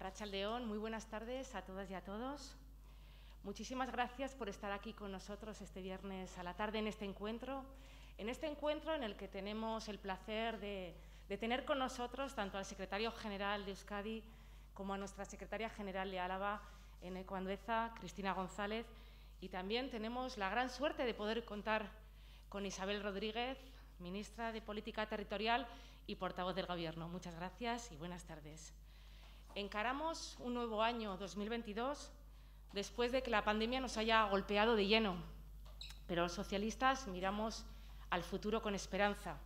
Racha León, muy buenas tardes a todas y a todos. Muchísimas gracias por estar aquí con nosotros este viernes a la tarde en este encuentro, en este encuentro en el que tenemos el placer de, de tener con nosotros tanto al secretario general de Euskadi como a nuestra secretaria general de Álava, en Ecuandueza, Cristina González, y también tenemos la gran suerte de poder contar con Isabel Rodríguez, ministra de Política Territorial y portavoz del Gobierno. Muchas gracias y buenas tardes. Encaramos un nuevo año 2022 después de que la pandemia nos haya golpeado de lleno, pero los socialistas miramos al futuro con esperanza.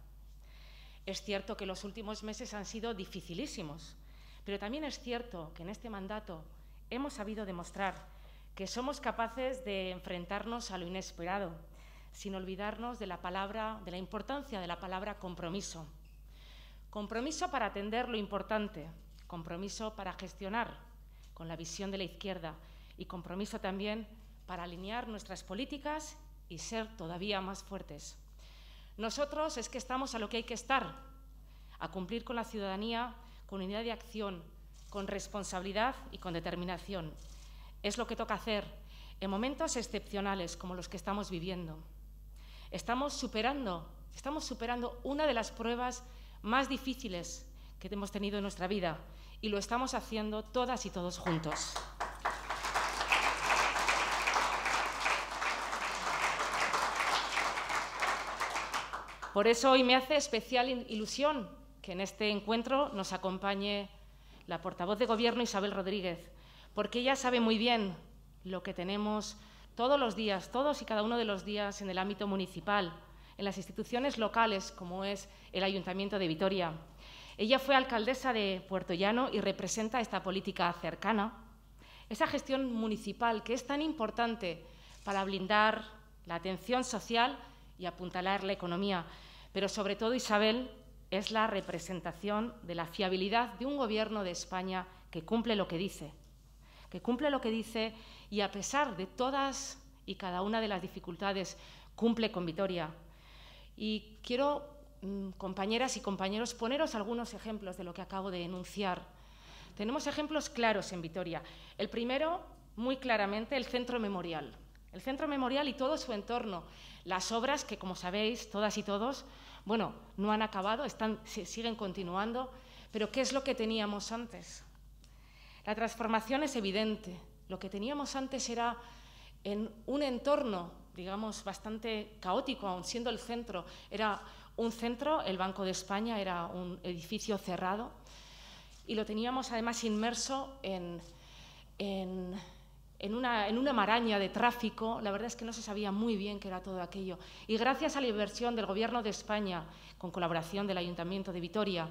Es cierto que los últimos meses han sido dificilísimos, pero también es cierto que en este mandato hemos sabido demostrar que somos capaces de enfrentarnos a lo inesperado, sin olvidarnos de la palabra, de la importancia de la palabra compromiso. Compromiso para atender lo importante, compromiso para gestionar con la visión de la izquierda y compromiso también para alinear nuestras políticas y ser todavía más fuertes. Nosotros es que estamos a lo que hay que estar, a cumplir con la ciudadanía, con unidad de acción, con responsabilidad y con determinación. Es lo que toca hacer en momentos excepcionales como los que estamos viviendo. Estamos superando, estamos superando una de las pruebas más difíciles que hemos tenido en nuestra vida y lo estamos haciendo todas y todos juntos. Por eso hoy me hace especial ilusión que en este encuentro nos acompañe la portavoz de Gobierno Isabel Rodríguez, porque ella sabe muy bien lo que tenemos todos los días, todos y cada uno de los días en el ámbito municipal, en las instituciones locales como es el Ayuntamiento de Vitoria, ella fue alcaldesa de Puerto Llano y representa esta política cercana, esa gestión municipal que es tan importante para blindar la atención social y apuntalar la economía. Pero sobre todo, Isabel, es la representación de la fiabilidad de un gobierno de España que cumple lo que dice, que cumple lo que dice y a pesar de todas y cada una de las dificultades cumple con Vitoria. Y quiero Mm, compañeras y compañeros, poneros algunos ejemplos de lo que acabo de enunciar. Tenemos ejemplos claros en Vitoria. El primero, muy claramente, el centro memorial. El centro memorial y todo su entorno. Las obras que, como sabéis, todas y todos, bueno, no han acabado, están, siguen continuando, pero ¿qué es lo que teníamos antes? La transformación es evidente. Lo que teníamos antes era en un entorno, digamos, bastante caótico, aun siendo el centro, era un centro, el Banco de España era un edificio cerrado y lo teníamos además inmerso en, en, una, una, maraña de tráfico. La verdad es que no se sabía muy bien qué era todo aquello. Y gracias a la inversión del Gobierno de España, con colaboración del Ayuntamiento de Vitoria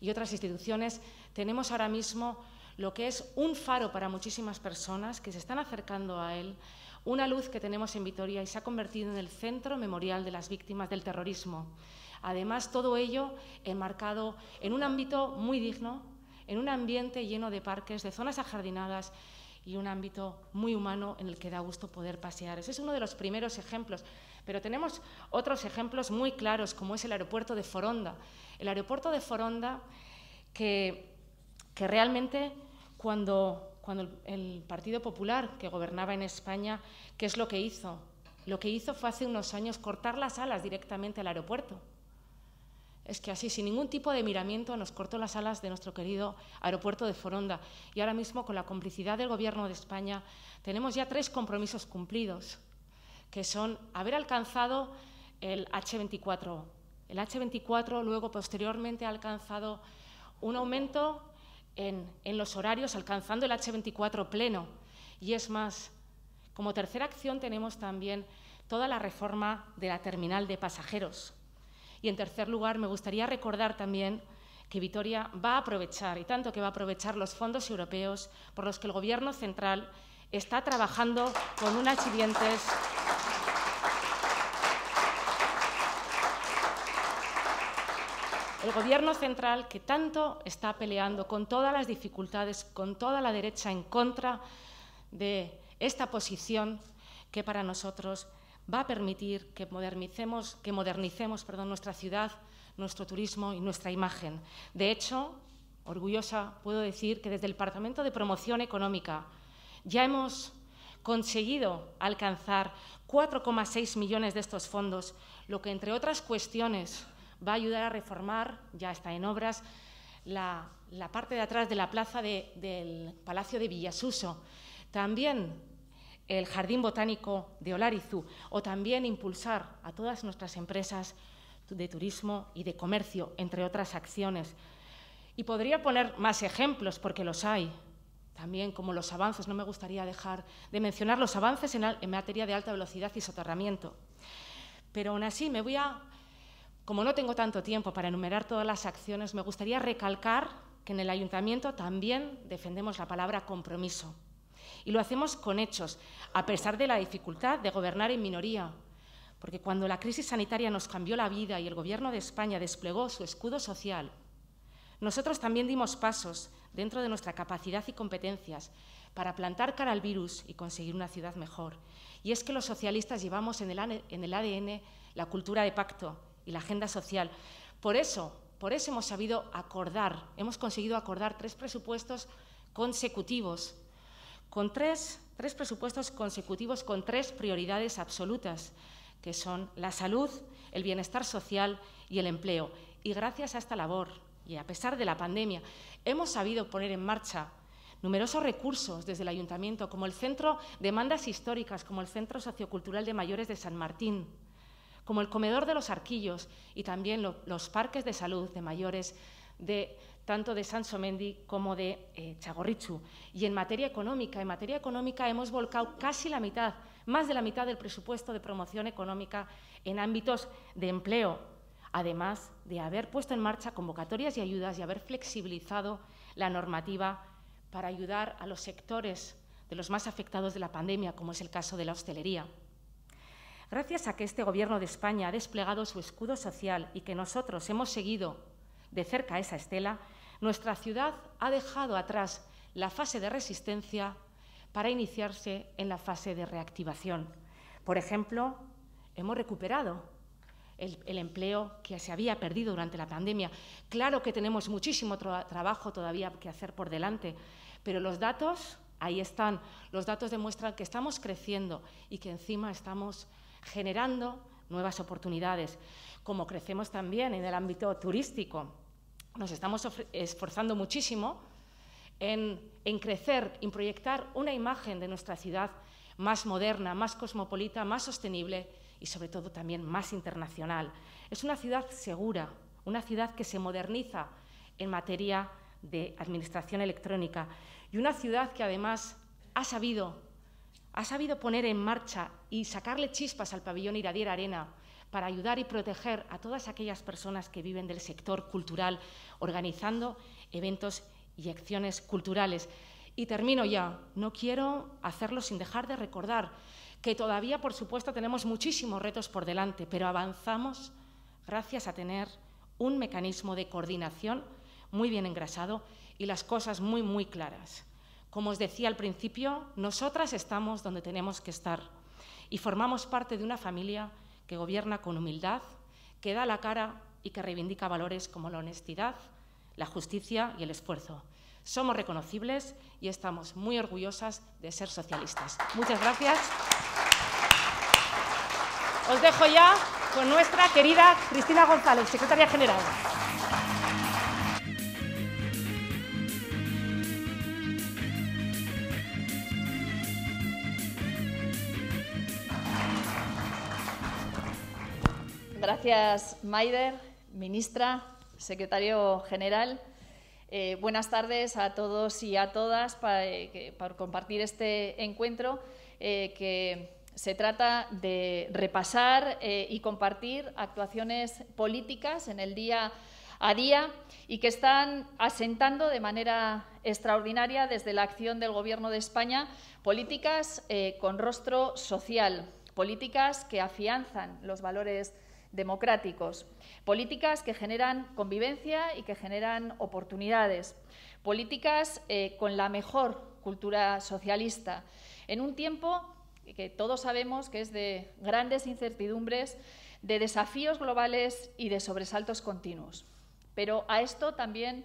y otras instituciones, tenemos ahora mismo lo que es un faro para muchísimas personas que se están acercando a él, una luz que tenemos en Vitoria y se ha convertido en el centro memorial de las víctimas del terrorismo. Además, todo ello enmarcado en un ámbito muy digno, en un ambiente lleno de parques, de zonas ajardinadas y un ámbito muy humano en el que da gusto poder pasear. Ese es uno de los primeros ejemplos, pero tenemos otros ejemplos muy claros, como es el aeropuerto de Foronda. El aeropuerto de Foronda que, realmente cuando, cuando el Partido Popular que gobernaba en España, ¿qué es lo que hizo? Lo que hizo fue hace unos años cortar las alas directamente al aeropuerto es que así, sin ningún tipo de miramiento, nos cortó las alas de nuestro querido aeropuerto de Foronda. Y ahora mismo, con la complicidad del Gobierno de España, tenemos ya tres compromisos cumplidos, que son haber alcanzado el H24. El H24 luego, posteriormente, ha alcanzado un aumento en, en los horarios, alcanzando el H24 pleno. Y es más, como tercera acción tenemos también toda la reforma de la terminal de pasajeros y en tercer lugar, me gustaría recordar también que Vitoria va a aprovechar, y tanto que va a aprovechar los fondos europeos por los que el Gobierno central está trabajando con unas y El Gobierno central, que tanto está peleando con todas las dificultades, con toda la derecha en contra de esta posición, que para nosotros va a permitir que modernicemos, que modernicemos perdón, nuestra ciudad, nuestro turismo y nuestra imagen. De hecho, orgullosa puedo decir que desde el Departamento de Promoción Económica ya hemos conseguido alcanzar 4,6 millones de estos fondos, lo que, entre otras cuestiones, va a ayudar a reformar, ya está en obras, la, parte de atrás de la plaza del Palacio de Villasuso. También el Jardín Botánico de Olarizú o también impulsar a todas nuestras empresas de turismo y de comercio, entre otras acciones. Y podría poner más ejemplos porque los hay. También como los avances, no me gustaría dejar de mencionar los avances en, en materia de alta velocidad y soterramiento. Pero aún así me voy a, como no tengo tanto tiempo para enumerar todas las acciones, me gustaría recalcar que en el ayuntamiento también defendemos la palabra compromiso. Y lo hacemos con hechos, a pesar de la dificultad de gobernar en minoría. Porque cuando la crisis sanitaria nos cambió la vida y el Gobierno de España desplegó su escudo social, nosotros también dimos pasos dentro de nuestra capacidad y competencias para plantar cara al virus y conseguir una ciudad mejor. Y es que los socialistas llevamos en el ADN la cultura de pacto y la agenda social. Por eso, por eso hemos sabido acordar, hemos conseguido acordar tres presupuestos consecutivos con tres, presupuestos consecutivos con tres prioridades absolutas, que son la salud, el bienestar social y el empleo. Y gracias a esta labor y a pesar de la pandemia, hemos sabido poner en marcha numerosos recursos desde el ayuntamiento, como el Centro de Demandas Históricas, como el Centro Sociocultural de Mayores de San Martín, como el Comedor de los Arquillos y también los parques de salud de mayores de tanto de Sansomendi como de eh, Chagorichu. Y en materia económica, en materia económica hemos volcado casi la mitad, más de la mitad del presupuesto de promoción económica en ámbitos de empleo, además de haber puesto en marcha convocatorias y ayudas y haber flexibilizado la normativa para ayudar a los sectores de los más afectados de la pandemia, como es el caso de la hostelería. Gracias a que este Gobierno de España ha desplegado su escudo social y que nosotros hemos seguido de cerca esa estela, nuestra ciudad ha dejado atrás la fase de resistencia para iniciarse en la fase de reactivación. Por ejemplo, hemos recuperado el, empleo que se había perdido durante la pandemia. Claro que tenemos muchísimo trabajo todavía que hacer por delante, pero los datos, ahí están, los datos demuestran que estamos creciendo y que encima estamos generando nuevas oportunidades, como crecemos también en el ámbito turístico nos estamos esforzando muchísimo en, crecer, en proyectar una imagen de nuestra ciudad más moderna, más cosmopolita, más sostenible y sobre todo también más internacional. Es una ciudad segura, una ciudad que se moderniza en materia de administración electrónica y una ciudad que además ha ha sabido poner en marcha y sacarle chispas al pabellón Iradier Arena para ayudar y proteger a todas aquellas personas que viven del sector cultural, organizando eventos y acciones culturales. Y termino ya. No quiero hacerlo sin dejar de recordar que todavía, por supuesto, tenemos muchísimos retos por delante, pero avanzamos gracias a tener un mecanismo de coordinación muy bien engrasado y las cosas muy, muy claras. Como os decía al principio, nosotras estamos donde tenemos que estar y formamos parte de una familia que gobierna con humildad, que da la cara y que reivindica valores como la honestidad, la justicia y el esfuerzo. Somos reconocibles y estamos muy orgullosas de ser socialistas. Muchas gracias. Os dejo ya con nuestra querida Cristina González, secretaria general. Gracias, Maider, ministra, secretario general. Eh, buenas tardes a todos y a todas eh, por compartir este encuentro eh, que se trata de repasar y compartir actuaciones políticas en el día a día y que están asentando de manera extraordinaria desde la acción del Gobierno de España políticas con rostro social, políticas que afianzan los valores democráticos, políticas que generan convivencia y que generan oportunidades, políticas eh, con la mejor cultura socialista, en un tiempo que todos sabemos que es de grandes incertidumbres, de desafíos globales y de sobresaltos continuos. Pero a esto también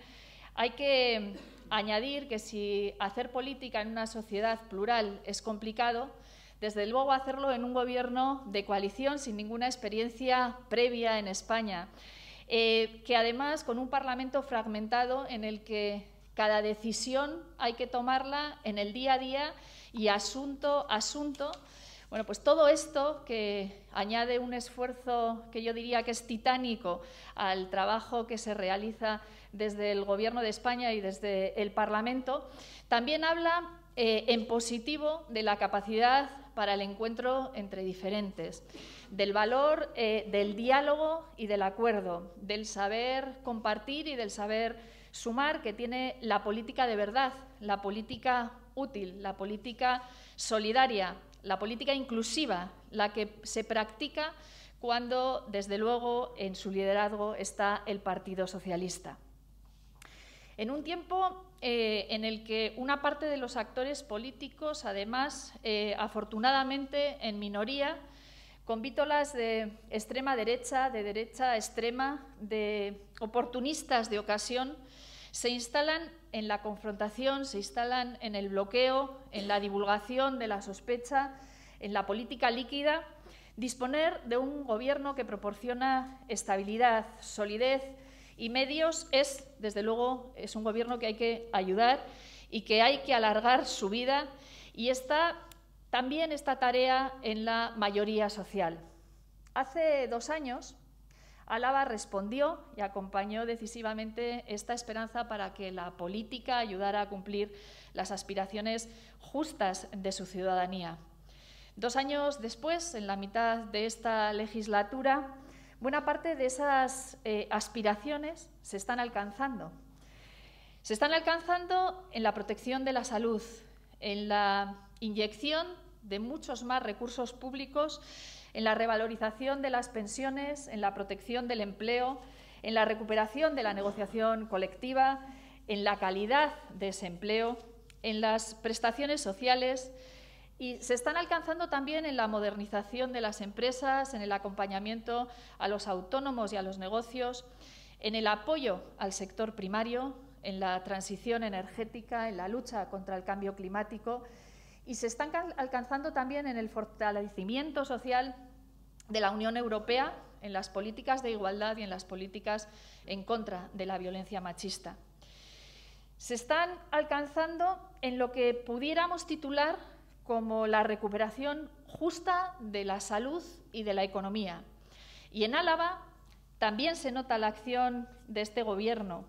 hay que mm, añadir que si hacer política en una sociedad plural es complicado, desde luego hacerlo en un gobierno de coalición sin ninguna experiencia previa en España, eh, que además con un Parlamento fragmentado en el que cada decisión hay que tomarla en el día a día y asunto asunto. Bueno, pues todo esto que añade un esfuerzo que yo diría que es titánico al trabajo que se realiza desde el Gobierno de España y desde el Parlamento, también habla eh, en positivo de la capacidad para el encuentro entre diferentes, del valor eh, del diálogo y del acuerdo, del saber compartir y del saber sumar que tiene la política de verdad, la política útil, la política solidaria, la política inclusiva, la que se practica cuando, desde luego, en su liderazgo está el Partido Socialista. En un tiempo eh, en el que una parte de los actores políticos, además, eh, afortunadamente en minoría, con vítolas de extrema derecha, de derecha extrema, de oportunistas de ocasión, se instalan en la confrontación, se instalan en el bloqueo, en la divulgación de la sospecha, en la política líquida, disponer de un gobierno que proporciona estabilidad, solidez, y medios es, desde luego, es un gobierno que hay que ayudar y que hay que alargar su vida y está también esta tarea en la mayoría social. Hace dos años, Álava respondió y acompañó decisivamente esta esperanza para que la política ayudara a cumplir las aspiraciones justas de su ciudadanía. Dos años después, en la mitad de esta legislatura, buena parte de esas eh, aspiraciones se están alcanzando. Se están alcanzando en la protección de la salud, en la inyección de muchos más recursos públicos, en la revalorización de las pensiones, en la protección del empleo, en la recuperación de la negociación colectiva, en la calidad de ese empleo, en las prestaciones sociales, y se están alcanzando también en la modernización de las empresas, en el acompañamiento a los autónomos y a los negocios, en el apoyo al sector primario, en la transición energética, en la lucha contra el cambio climático y se están alcanzando también en el fortalecimiento social de la Unión Europea, en las políticas de igualdad y en las políticas en contra de la violencia machista. Se están alcanzando en lo que pudiéramos titular como la recuperación justa de la salud y de la economía. Y en Álava también se nota la acción de este Gobierno,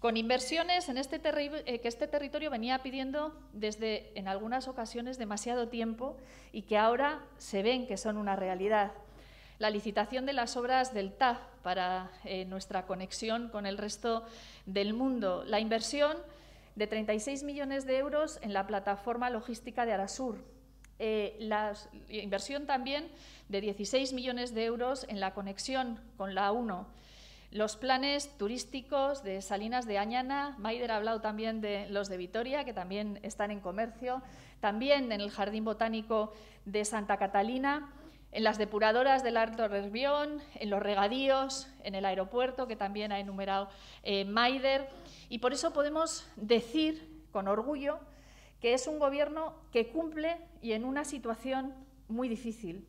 con inversiones en este eh, que este territorio venía pidiendo desde, en algunas ocasiones, demasiado tiempo y que ahora se ven que son una realidad. La licitación de las obras del TAF para eh, nuestra conexión con el resto del mundo, la inversión de 36 millones de euros en la plataforma logística de Arasur. Eh, la inversión también de 16 millones de euros en la conexión con la 1. Los planes turísticos de Salinas de Añana, Maider ha hablado también de los de Vitoria, que también están en comercio, también en el Jardín Botánico de Santa Catalina, en las depuradoras del Alto Nervión, en los regadíos, en el aeropuerto, que también ha enumerado eh, Maider y por eso podemos decir con orgullo que es un gobierno que cumple y en una situación muy difícil.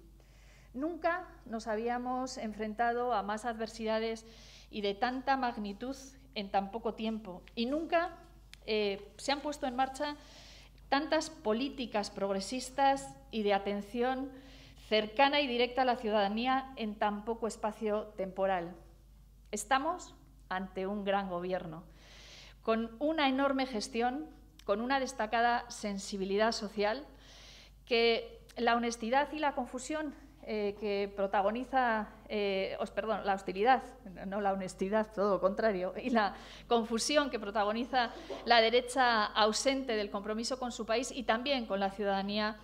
Nunca nos habíamos enfrentado a más adversidades y de tanta magnitud en tan poco tiempo. Y nunca eh, se han puesto en marcha tantas políticas progresistas y de atención cercana y directa a la ciudadanía en tan poco espacio temporal. Estamos ante un gran gobierno con una enorme gestión, con una destacada sensibilidad social, que la honestidad y la confusión eh, que protagoniza, eh, os, perdón, la hostilidad, no la honestidad, todo lo contrario, y la confusión que protagoniza la derecha ausente del compromiso con su país y también con la ciudadanía,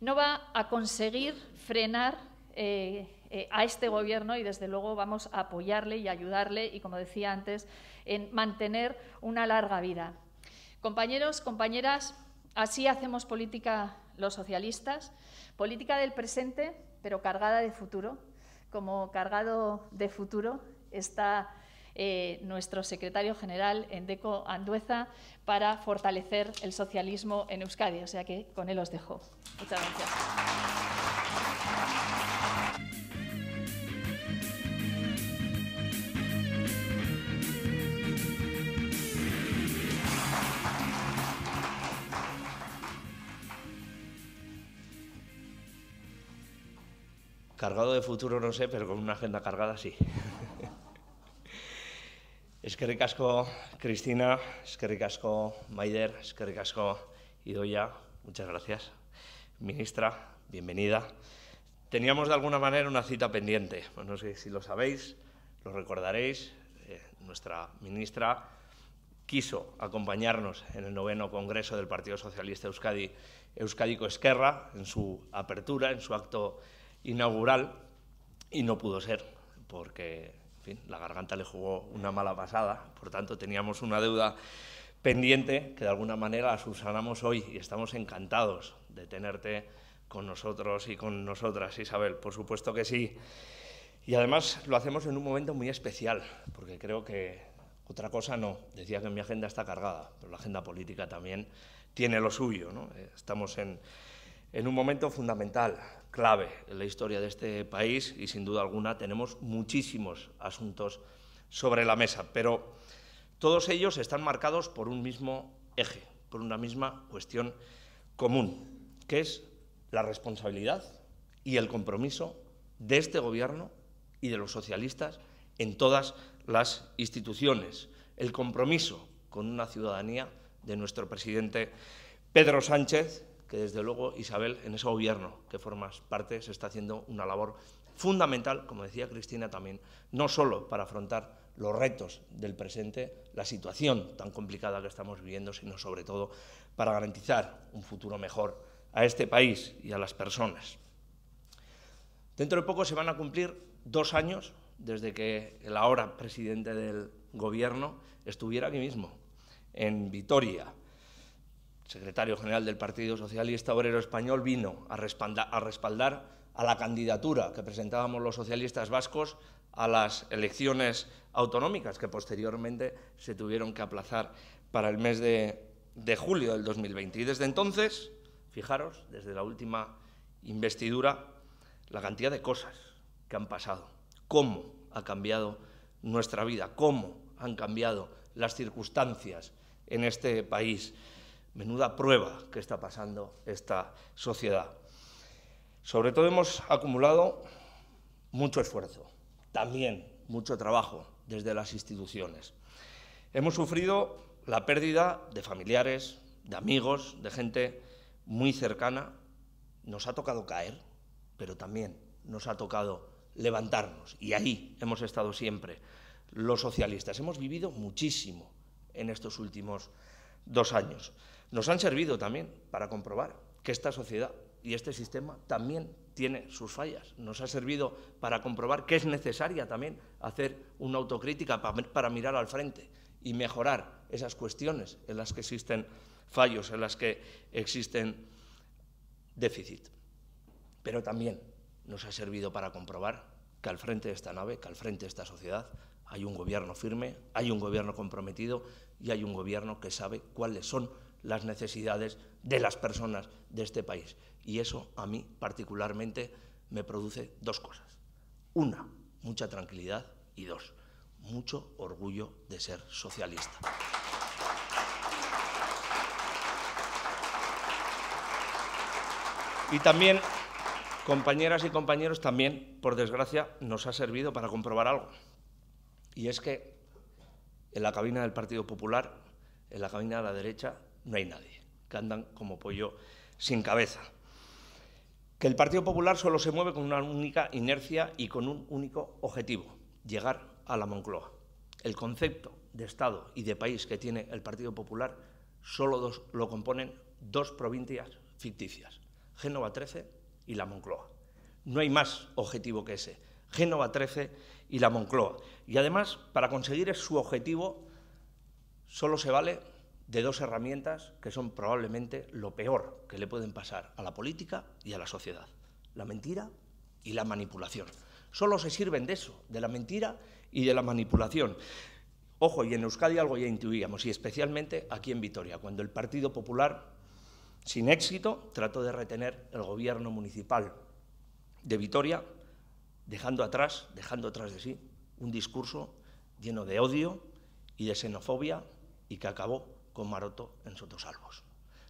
no va a conseguir frenar eh, eh, a este Gobierno y, desde luego, vamos a apoyarle y ayudarle y, como decía antes, en mantener una larga vida. Compañeros, compañeras, así hacemos política los socialistas, política del presente, pero cargada de futuro. Como cargado de futuro está eh, nuestro secretario general, Endeco Andueza, para fortalecer el socialismo en Euskadi. O sea que con él os dejo. Muchas gracias. Cargado de futuro no sé, pero con una agenda cargada sí. que Casco, Cristina, eskerrik asko Maider, eskerrik asko Idoia, muchas gracias. Ministra, bienvenida. Teníamos de alguna manera una cita pendiente, no sé si lo sabéis, lo recordaréis, eh, nuestra ministra quiso acompañarnos en el noveno Congreso del Partido Socialista Euskadi, Euskadi Esquerra, en su apertura, en su acto inaugural y no pudo ser, porque la garganta le jugó una mala pasada, por tanto teníamos una deuda pendiente que de alguna manera la subsanamos hoy y estamos encantados de tenerte con nosotros y con nosotras, Isabel, por supuesto que sí. Y además lo hacemos en un momento muy especial, porque creo que otra cosa no, decía que mi agenda está cargada, pero la agenda política también tiene lo suyo, ¿no? Estamos en en un momento fundamental, clave en la historia de este país y sin duda alguna tenemos muchísimos asuntos sobre la mesa, pero todos ellos están marcados por un mismo eje, por una misma cuestión común, que es la responsabilidad y el compromiso de este Gobierno y de los socialistas en todas las instituciones, el compromiso con una ciudadanía de nuestro presidente Pedro Sánchez que desde luego Isabel, en ese gobierno que formas parte, se está haciendo una labor fundamental, como decía Cristina también, no solo para afrontar los retos del presente, la situación tan complicada que estamos viviendo, sino sobre todo para garantizar un futuro mejor a este país y a las personas. Dentro de poco se van a cumplir dos años desde que el ahora presidente del Gobierno estuviera aquí mismo, en Vitoria, secretario general del Partido Socialista Obrero Español, vino a respaldar, a la candidatura que presentábamos los socialistas vascos a las elecciones autonómicas que posteriormente se tuvieron que aplazar para el mes de, de, julio del 2020. Y desde entonces, fijaros, desde la última investidura, la cantidad de cosas que han pasado, cómo ha cambiado nuestra vida, cómo han cambiado las circunstancias en este país. Menuda prueba que está pasando esta sociedad. Sobre todo hemos acumulado mucho esfuerzo, también mucho trabajo desde las instituciones. Hemos sufrido la pérdida de familiares, de amigos, de gente muy cercana. Nos ha tocado caer, pero también nos ha tocado levantarnos y ahí hemos estado siempre los socialistas. Hemos vivido muchísimo en estos últimos dos años nos han servido también para comprobar que esta sociedad y este sistema también tiene sus fallas. Nos ha servido para comprobar que es necesaria también hacer una autocrítica para mirar al frente y mejorar esas cuestiones en las que existen fallos, en las que existen déficit. Pero también nos ha servido para comprobar que al frente de esta nave, que al frente de esta sociedad, hay un gobierno firme, hay un gobierno comprometido y hay un gobierno que sabe cuáles son las necesidades de las personas de este país. Y eso a mí particularmente me produce dos cosas. Una, mucha tranquilidad y dos, mucho orgullo de ser socialista. Y también, compañeras y compañeros, también, por desgracia, nos ha servido para comprobar algo. Y es que en la cabina del Partido Popular, en la cabina de la derecha, no hay nadie, que andan como pollo sin cabeza. Que el Partido Popular solo se mueve con una única inercia y con un único objetivo, llegar a la Moncloa. El concepto de Estado y de país que tiene el Partido Popular solo lo componen dos provincias ficticias, Génova 13 y la Moncloa. No hay más objetivo que ese, Génova 13 y la Moncloa. Y además, para conseguir su objetivo, solo se vale de dos herramientas que son probablemente lo peor que le pueden pasar a la política y a la sociedad, la mentira y la manipulación. Solo se sirven de eso, de la mentira y de la manipulación. Ojo, y en Euskadi algo ya intuíamos, y especialmente aquí en Vitoria, cuando el Partido Popular, sin éxito, trató de retener el gobierno municipal de Vitoria, dejando atrás, dejando atrás de sí, un discurso lleno de odio y de xenofobia y que acabó con Maroto en Sotosalvos.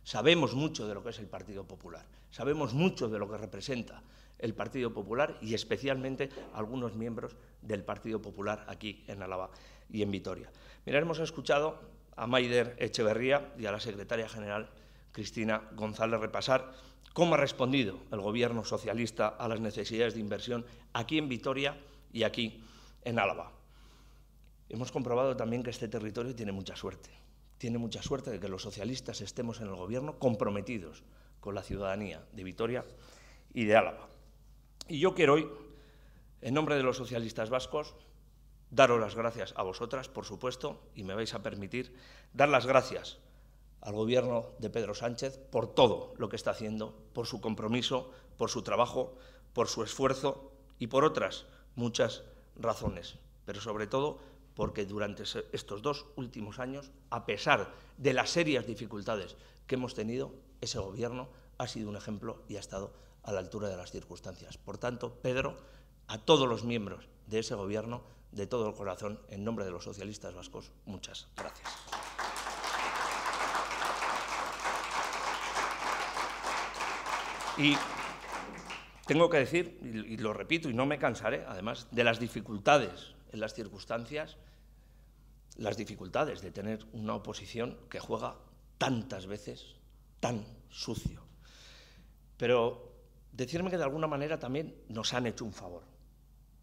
Sabemos mucho de lo que es el Partido Popular, sabemos mucho de lo que representa el Partido Popular y especialmente algunos miembros del Partido Popular aquí en Álava y en Vitoria. Mira, hemos escuchado a Maider Echeverría y a la secretaria general Cristina González repasar cómo ha respondido el gobierno socialista a las necesidades de inversión aquí en Vitoria y aquí en Álava. Hemos comprobado también que este territorio tiene mucha suerte tiene mucha suerte de que los socialistas estemos en el gobierno comprometidos con la ciudadanía de Vitoria y de Álava. Y yo quiero hoy, en nombre de los socialistas vascos, daros las gracias a vosotras, por supuesto, y me vais a permitir dar las gracias al gobierno de Pedro Sánchez por todo lo que está haciendo, por su compromiso, por su trabajo, por su esfuerzo y por otras muchas razones, pero sobre todo porque durante estos dos últimos años, a pesar de las serias dificultades que hemos tenido, ese Gobierno ha sido un ejemplo y ha estado a la altura de las circunstancias. Por tanto, Pedro, a todos los miembros de ese Gobierno, de todo el corazón, en nombre de los socialistas vascos, muchas gracias. Y tengo que decir, y lo repito y no me cansaré, además, de las dificultades en las circunstancias las dificultades de tener una oposición que juega tantas veces tan sucio. Pero decirme que de alguna manera también nos han hecho un favor,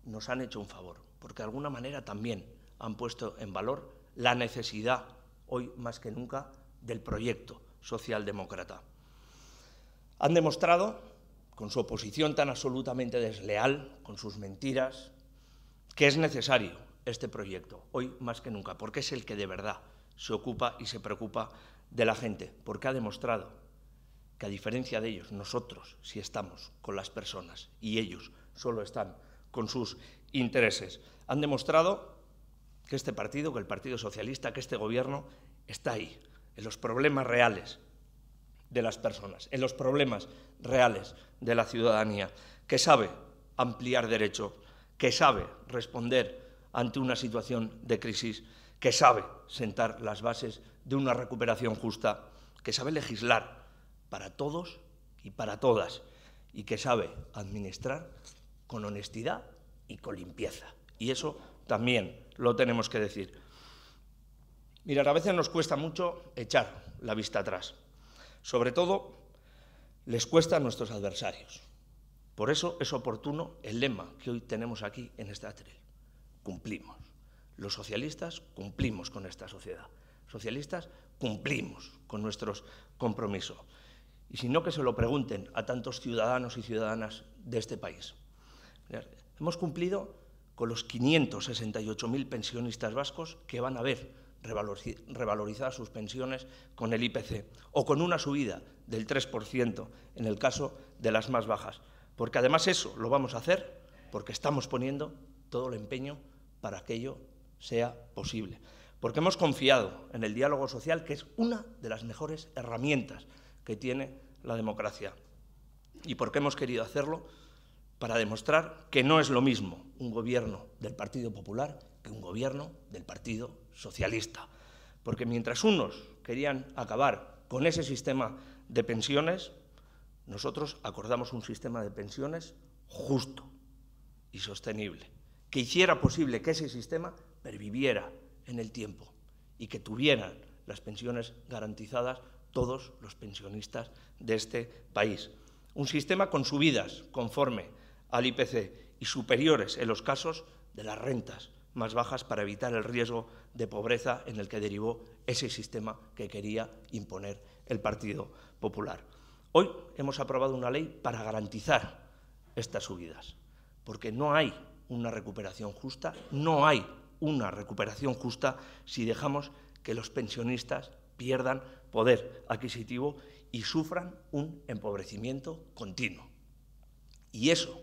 nos han hecho un favor, porque de alguna manera también han puesto en valor la necesidad, hoy más que nunca, del proyecto socialdemócrata. Han demostrado, con su oposición tan absolutamente desleal, con sus mentiras, que es necesario este proyecto, hoy más que nunca, porque es el que de verdad se ocupa y se preocupa de la gente, porque ha demostrado que a diferencia de ellos, nosotros sí estamos con las personas y ellos solo están con sus intereses. Han demostrado que este partido, que el Partido Socialista, que este gobierno está ahí, en los problemas reales de las personas, en los problemas reales de la ciudadanía, que sabe ampliar derechos, que sabe responder ante una situación de crisis, que sabe sentar las bases de una recuperación justa, que sabe legislar para todos y para todas, y que sabe administrar con honestidad y con limpieza. Y eso también lo tenemos que decir. Mirar, a veces nos cuesta mucho echar la vista atrás. Sobre todo, les cuesta a nuestros adversarios. Por eso es oportuno el lema que hoy tenemos aquí en este atril cumplimos. Los socialistas cumplimos con esta sociedad. Socialistas cumplimos con nuestros compromisos. Y si no, que se lo pregunten a tantos ciudadanos y ciudadanas de este país. Hemos cumplido con los 568.000 pensionistas vascos que van a ver revalorizadas sus pensiones con el IPC o con una subida del 3% en el caso de las más bajas. Porque además eso lo vamos a hacer porque estamos poniendo todo el empeño para que ello sea posible. Porque hemos confiado en el diálogo social, que es una de las mejores herramientas que tiene la democracia. Y porque hemos querido hacerlo para demostrar que no es lo mismo un gobierno del Partido Popular que un gobierno del Partido Socialista. Porque mientras unos querían acabar con ese sistema de pensiones, nosotros acordamos un sistema de pensiones justo y sostenible que hiciera posible que ese sistema perviviera en el tiempo y que tuvieran las pensiones garantizadas todos los pensionistas de este país. Un sistema con subidas conforme al IPC y superiores en los casos de las rentas más bajas para evitar el riesgo de pobreza en el que derivó ese sistema que quería imponer el Partido Popular. Hoy hemos aprobado una ley para garantizar estas subidas, porque no hay una recuperación justa. No hay una recuperación justa si dejamos que los pensionistas pierdan poder adquisitivo y sufran un empobrecimiento continuo. Y eso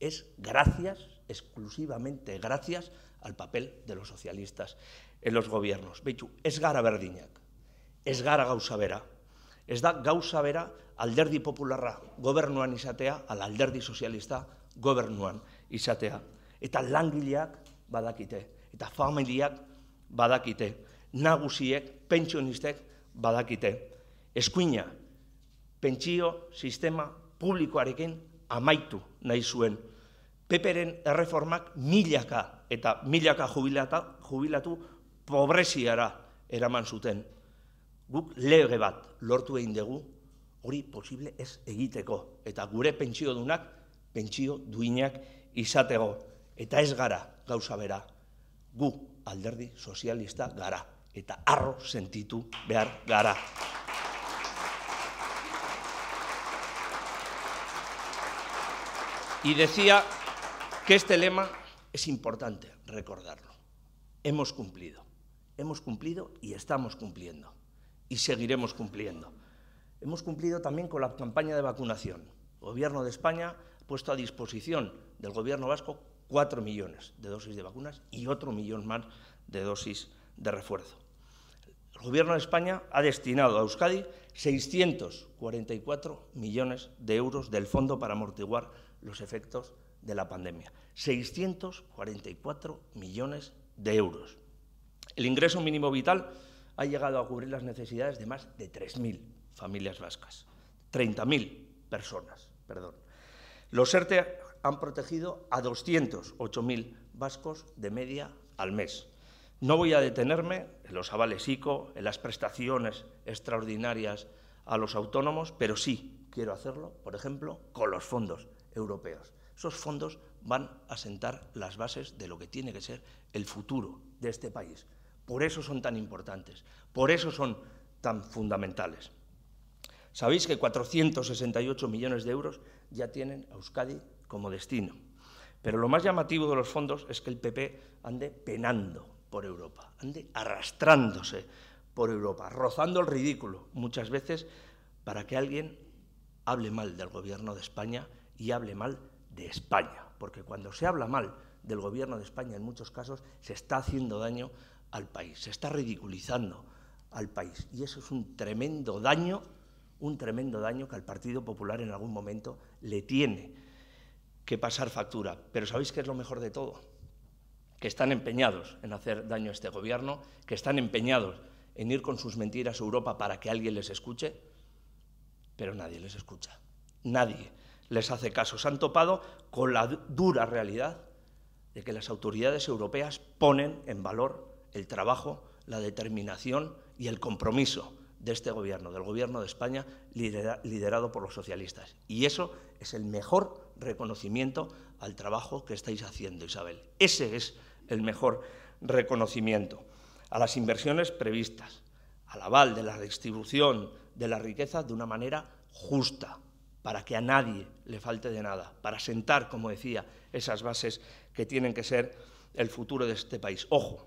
es gracias, exclusivamente gracias, al papel de los socialistas en los gobiernos. es gara berdinak, es gara gauza es da gauza alderdi popularra gobernuan izatea, al alderdi socialista gobernuan. izatea. Eta langileak badakite, eta familiak badakite, nagusiek, pentsionistek badakite. Eskuina, pentsio sistema publikoarekin amaitu nahi zuen. Peperen erreformak milaka eta milaka jubilata, jubilatu pobreziara eraman zuten. Guk lege bat lortu egin dugu hori posible ez egiteko. Eta gure pentsio dunak, pentsio duinak izatego, eta es gara gauza gu alderdi sozialista gara, eta arro sentitu behar gara. Y decía que este lema es importante recordarlo. Hemos cumplido, hemos cumplido y estamos cumpliendo, y seguiremos cumpliendo. Hemos cumplido también con la campaña de vacunación. El Gobierno de España ha puesto a disposición del Gobierno vasco 4 millones de dosis de vacunas y otro millón más de dosis de refuerzo. El Gobierno de España ha destinado a Euskadi 644 millones de euros del fondo para amortiguar los efectos de la pandemia. 644 millones de euros. El ingreso mínimo vital ha llegado a cubrir las necesidades de más de 3.000 familias vascas, 30.000 personas, perdón. Los ERTE han protegido a 208.000 vascos de media al mes. No voy a detenerme en los avales ICO, en las prestaciones extraordinarias a los autónomos, pero sí quiero hacerlo, por ejemplo, con los fondos europeos. Esos fondos van a sentar las bases de lo que tiene que ser el futuro de este país. Por eso son tan importantes, por eso son tan fundamentales. Sabéis que 468 millones de euros ya tienen Euskadi como destino. Pero lo más llamativo de los fondos es que el PP ande penando por Europa, ande arrastrándose por Europa, rozando el ridículo muchas veces para que alguien hable mal del gobierno de España y hable mal de España, porque cuando se habla mal del gobierno de España en muchos casos se está haciendo daño al país, se está ridiculizando al país y eso es un tremendo daño, un tremendo daño que al Partido Popular en algún momento le tiene que pasar factura. Pero ¿sabéis qué es lo mejor de todo? Que están empeñados en hacer daño a este gobierno, que están empeñados en ir con sus mentiras a Europa para que alguien les escuche, pero nadie les escucha. Nadie les hace caso. Se han topado con la dura realidad de que las autoridades europeas ponen en valor el trabajo, la determinación y el compromiso de este gobierno, del gobierno de España liderado por los socialistas. Y eso es el mejor reconocimiento al trabajo que estáis haciendo, Isabel. Ese es el mejor reconocimiento a las inversiones previstas, al aval de la distribución de la riqueza de una manera justa, para que a nadie le falte de nada, para sentar, como decía, esas bases que tienen que ser el futuro de este país. Ojo,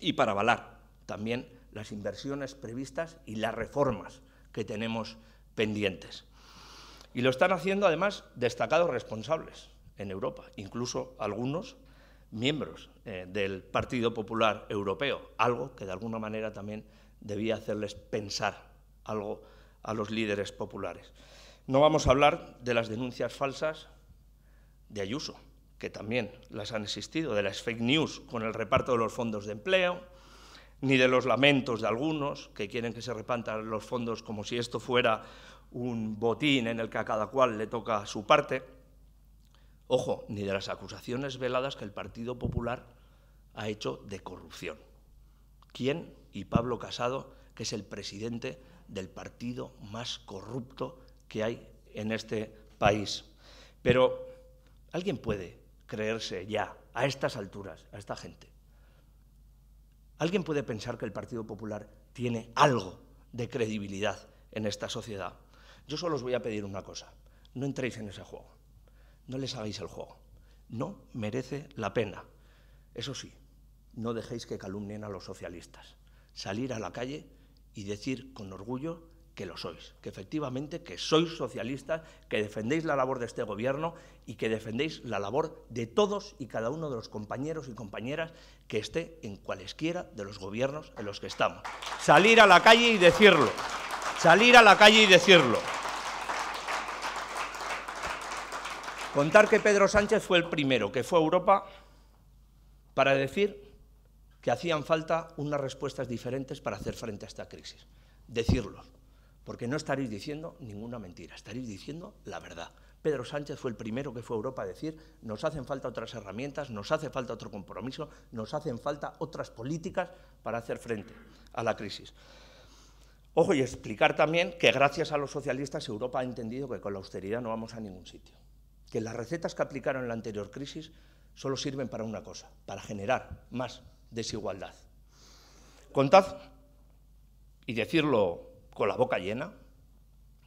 y para avalar también las inversiones previstas y las reformas que tenemos pendientes. Y lo están haciendo además destacados responsables en Europa, incluso algunos miembros eh, del Partido Popular Europeo, algo que de alguna manera también debía hacerles pensar algo a los líderes populares. No vamos a hablar de las denuncias falsas de Ayuso, que también las han existido, de las fake news con el reparto de los fondos de empleo, ni de los lamentos de algunos que quieren que se repantan los fondos como si esto fuera un botín en el que a cada cual le toca su parte. Ojo, ni de las acusaciones veladas que el Partido Popular ha hecho de corrupción. ¿Quién? Y Pablo Casado, que es el presidente del partido más corrupto que hay en este país. Pero, ¿alguien puede creerse ya, a estas alturas, a esta gente, Alguien puede pensar que el Partido Popular tiene algo de credibilidad en esta sociedad. Yo solo os voy a pedir una cosa, no entréis en ese juego, no les hagáis el juego, no merece la pena. Eso sí, no dejéis que calumnien a los socialistas. Salir a la calle y decir con orgullo que lo sois, que efectivamente que sois socialistas, que defendéis la labor de este gobierno y que defendéis la labor de todos y cada uno de los compañeros y compañeras que esté en cualesquiera de los gobiernos en los que estamos. Salir a la calle y decirlo. Salir a la calle y decirlo. Contar que Pedro Sánchez fue el primero que fue a Europa para decir que hacían falta unas respuestas diferentes para hacer frente a esta crisis. Decirlo porque no estaréis diciendo ninguna mentira, estaréis diciendo la verdad. Pedro Sánchez fue el primero que fue a Europa a decir, nos hacen falta otras herramientas, nos hace falta otro compromiso, nos hacen falta otras políticas para hacer frente a la crisis. Ojo, y explicar también que gracias a los socialistas Europa ha entendido que con la austeridad no vamos a ningún sitio, que las recetas que aplicaron en la anterior crisis solo sirven para una cosa, para generar más desigualdad. Contad, y decirlo con la boca llena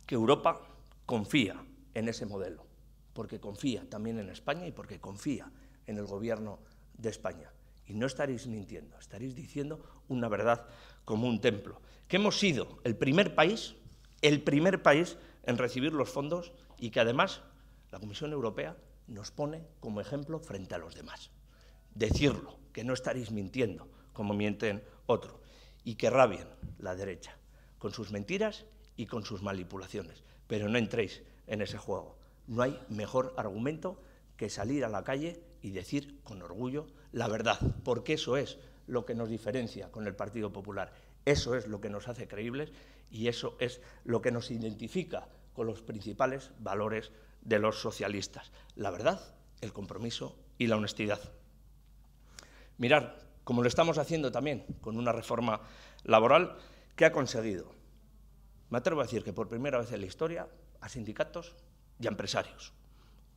que Europa confía en ese modelo, porque confía también en España y porque confía en el gobierno de España. Y no estaréis mintiendo, estaréis diciendo una verdad como un templo. Que hemos sido el primer país, el primer país en recibir los fondos y que además la Comisión Europea nos pone como ejemplo frente a los demás. Decirlo, que no estaréis mintiendo como mienten otro y que rabien la derecha con sus mentiras y con sus manipulaciones. Pero no entréis en ese juego. No hay mejor argumento que salir a la calle y decir con orgullo la verdad, porque eso es lo que nos diferencia con el Partido Popular, eso es lo que nos hace creíbles y eso es lo que nos identifica con los principales valores de los socialistas, la verdad, el compromiso y la honestidad. Mirar, como lo estamos haciendo también con una reforma laboral, ¿qué ha conseguido me atrevo a decir que por primera vez en la historia a sindicatos y a empresarios.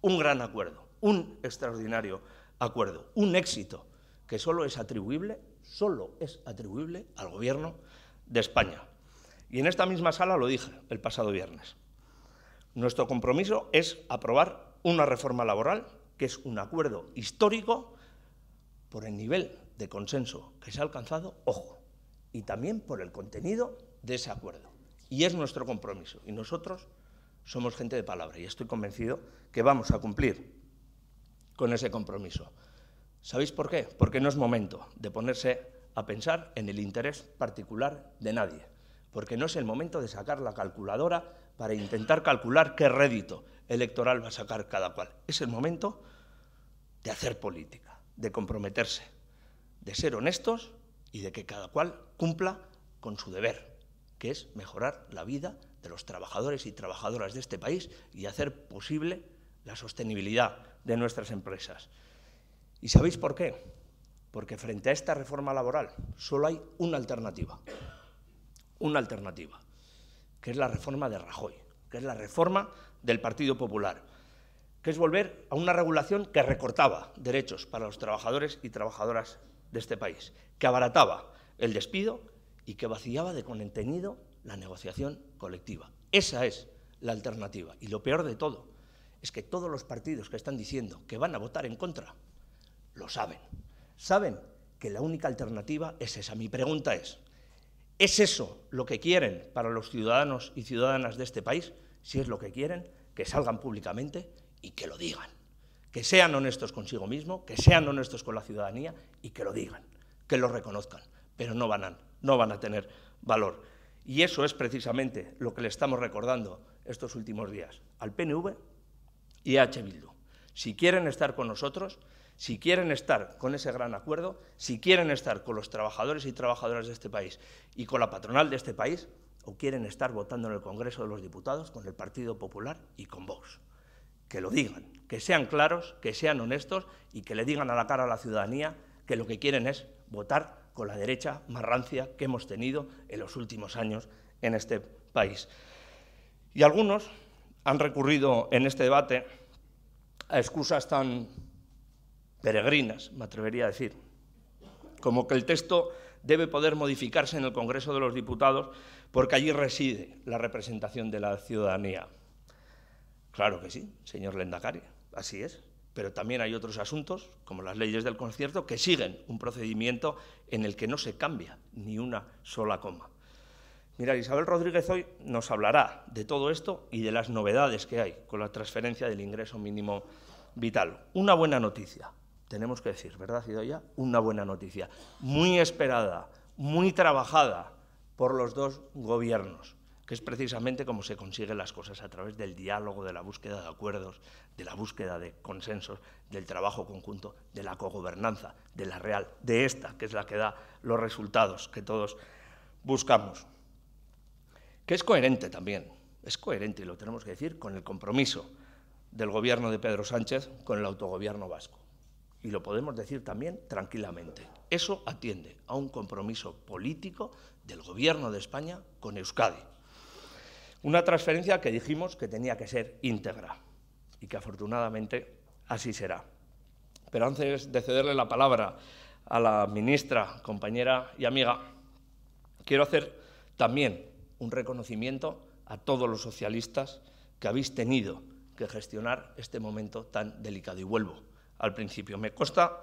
Un gran acuerdo, un extraordinario acuerdo, un éxito que solo es atribuible, solo es atribuible al Gobierno de España. Y en esta misma sala lo dije el pasado viernes. Nuestro compromiso es aprobar una reforma laboral, que es un acuerdo histórico por el nivel de consenso que se ha alcanzado, ojo, y también por el contenido de ese acuerdo. Y es nuestro compromiso. Y nosotros somos gente de palabra y estoy convencido que vamos a cumplir con ese compromiso. ¿Sabéis por qué? Porque no es momento de ponerse a pensar en el interés particular de nadie, porque no es el momento de sacar la calculadora para intentar calcular qué rédito electoral va a sacar cada cual. Es el momento de hacer política, de comprometerse, de ser honestos y de que cada cual cumpla con su deber que es mejorar la vida de los trabajadores y trabajadoras de este país y hacer posible la sostenibilidad de nuestras empresas. ¿Y sabéis por qué? Porque frente a esta reforma laboral solo hay una alternativa, una alternativa, que es la reforma de Rajoy, que es la reforma del Partido Popular, que es volver a una regulación que recortaba derechos para los trabajadores y trabajadoras de este país, que abarataba el despido y que vaciaba de contenido la negociación colectiva. Esa es la alternativa. Y lo peor de todo es que todos los partidos que están diciendo que van a votar en contra, lo saben. Saben que la única alternativa es esa. Mi pregunta es, ¿es eso lo que quieren para los ciudadanos y ciudadanas de este país? Si es lo que quieren, que salgan públicamente y que lo digan. Que sean honestos consigo mismo, que sean honestos con la ciudadanía y que lo digan, que lo reconozcan pero no van a, no van a tener valor. Y eso es precisamente lo que le estamos recordando estos últimos días al PNV y a H. Bildu. Si quieren estar con nosotros, si quieren estar con ese gran acuerdo, si quieren estar con los trabajadores y trabajadoras de este país y con la patronal de este país, o quieren estar votando en el Congreso de los Diputados con el Partido Popular y con Vox. Que lo digan, que sean claros, que sean honestos y que le digan a la cara a la ciudadanía que lo que quieren es votar con la derecha marrancia que hemos tenido en los últimos años en este país. Y algunos han recurrido en este debate a excusas tan peregrinas, me atrevería a decir, como que el texto debe poder modificarse en el Congreso de los Diputados porque allí reside la representación de la ciudadanía. Claro que sí, señor Lendacari, así es pero también hay otros asuntos, como las leyes del concierto, que siguen un procedimiento en el que no se cambia ni una sola coma. Mira, Isabel Rodríguez hoy nos hablará de todo esto y de las novedades que hay con la transferencia del ingreso mínimo vital. Una buena noticia, tenemos que decir, ¿verdad, Cidoya? Una buena noticia, muy esperada, muy trabajada por los dos gobiernos que es precisamente como se consiguen las cosas a través del diálogo, de la búsqueda de acuerdos, de la búsqueda de consensos, del trabajo conjunto, de la cogobernanza, de la real, de esta, que es la que da los resultados que todos buscamos. Que es coherente también, es coherente, y lo tenemos que decir, con el compromiso del gobierno de Pedro Sánchez con el autogobierno vasco. Y lo podemos decir también tranquilamente. Eso atiende a un compromiso político del gobierno de España con Euskadi una transferencia que dijimos que tenía que ser íntegra y que afortunadamente así será. Pero antes de cederle la palabra a la ministra, compañera y amiga, quiero hacer también un reconocimiento a todos los socialistas que habéis tenido que gestionar este momento tan delicado. Y vuelvo al principio. Me consta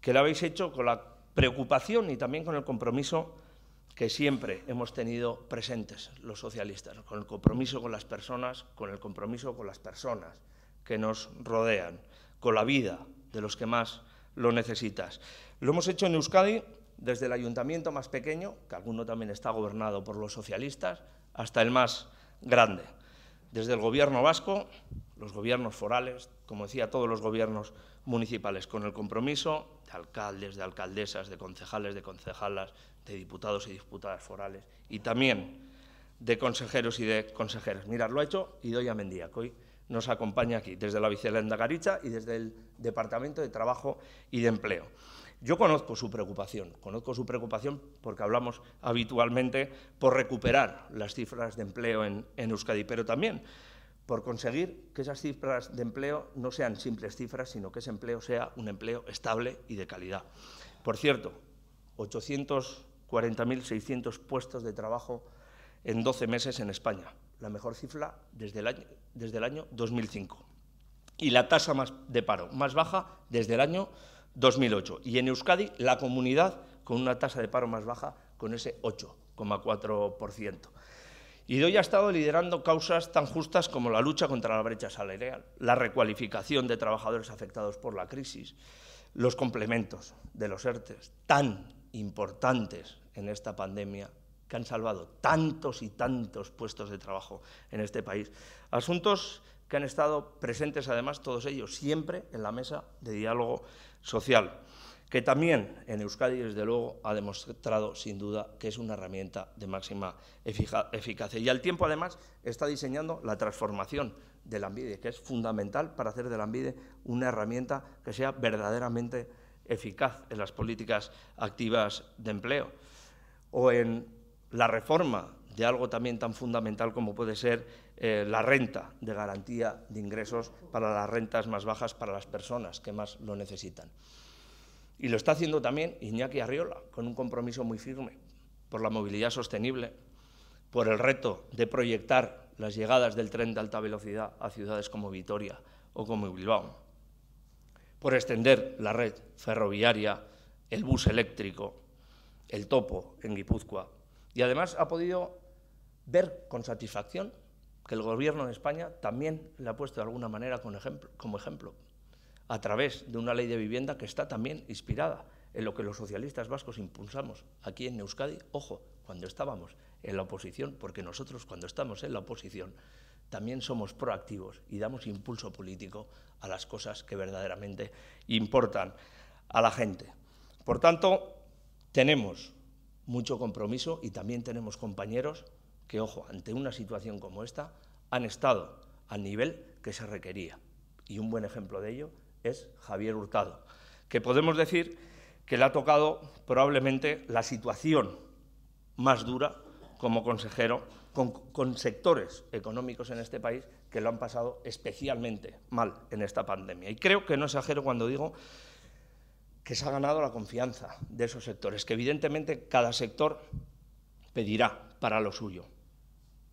que lo habéis hecho con la preocupación y también con el compromiso que siempre hemos tenido presentes los socialistas, con el compromiso con las personas, con el compromiso con las personas que nos rodean, con la vida de los que más lo necesitas. Lo hemos hecho en Euskadi desde el ayuntamiento más pequeño, que alguno también está gobernado por los socialistas, hasta el más grande. Desde el gobierno vasco, los gobiernos forales, como decía, todos los gobiernos municipales, con el compromiso de alcaldes, de alcaldesas, de concejales, de concejalas, de diputados y diputadas forales y también de consejeros y de consejeras. Mirad, lo ha hecho Idoia Mendía, que hoy nos acompaña aquí, desde la de Garicha y desde el Departamento de Trabajo y de Empleo. Yo conozco su preocupación, conozco su preocupación porque hablamos habitualmente por recuperar las cifras de empleo en, en Euskadi, pero también por conseguir que esas cifras de empleo no sean simples cifras, sino que ese empleo sea un empleo estable y de calidad. Por cierto, 800 40.600 puestos de trabajo en 12 meses en España, la mejor cifra desde el año, 2005. Y la tasa de paro más baja desde el año 2008. Y en Euskadi, la comunidad con una tasa de paro más baja con ese 8,4%. Y hoy ha estado liderando causas tan justas como la lucha contra la brecha salarial, la recualificación de trabajadores afectados por la crisis, los complementos de los ERTES, tan importantes en esta pandemia que han salvado tantos y tantos puestos de trabajo en este país. Asuntos que han estado presentes, además, todos ellos siempre en la mesa de diálogo social, que también en Euskadi, desde luego, ha demostrado, sin duda, que es una herramienta de máxima eficacia. Y al tiempo, además, está diseñando la transformación de la Ambide, que es fundamental para hacer de la Ambide una herramienta que sea verdaderamente eficaz en las políticas activas de empleo o en la reforma de algo también tan fundamental como puede ser eh, la renta de garantía de ingresos para las rentas más bajas para las personas que más lo necesitan. Y lo está haciendo también Iñaki Arriola, con un compromiso muy firme por la movilidad sostenible, por el reto de proyectar las llegadas del tren de alta velocidad a ciudades como Vitoria o como Bilbao por extender la red ferroviaria, el bus eléctrico, el topo en Guipúzcoa. Y además ha podido ver con satisfacción que el Gobierno de España también le ha puesto de alguna manera como ejemplo, a través de una ley de vivienda que está también inspirada en lo que los socialistas vascos impulsamos aquí en Euskadi, ojo, cuando estábamos en la oposición, porque nosotros cuando estamos en la oposición también somos proactivos y damos impulso político a las cosas que verdaderamente importan a la gente. Por tanto, tenemos mucho compromiso y también tenemos compañeros que, ojo, ante una situación como esta, han estado al nivel que se requería. Y un buen ejemplo de ello es Javier Hurtado, que podemos decir que le ha tocado probablemente la situación más dura como consejero con, sectores económicos en este país que lo han pasado especialmente mal en esta pandemia. Y creo que no exagero cuando digo que se ha ganado la confianza de esos sectores, que evidentemente cada sector pedirá para lo suyo,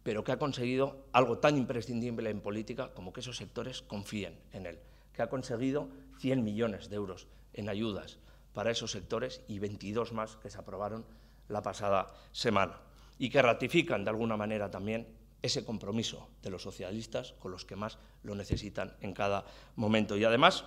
pero que ha conseguido algo tan imprescindible en política como que esos sectores confíen en él, que ha conseguido 100 millones de euros en ayudas para esos sectores y 22 más que se aprobaron la pasada semana y que ratifican de alguna manera también ese compromiso de los socialistas con los que más lo necesitan en cada momento. Y además,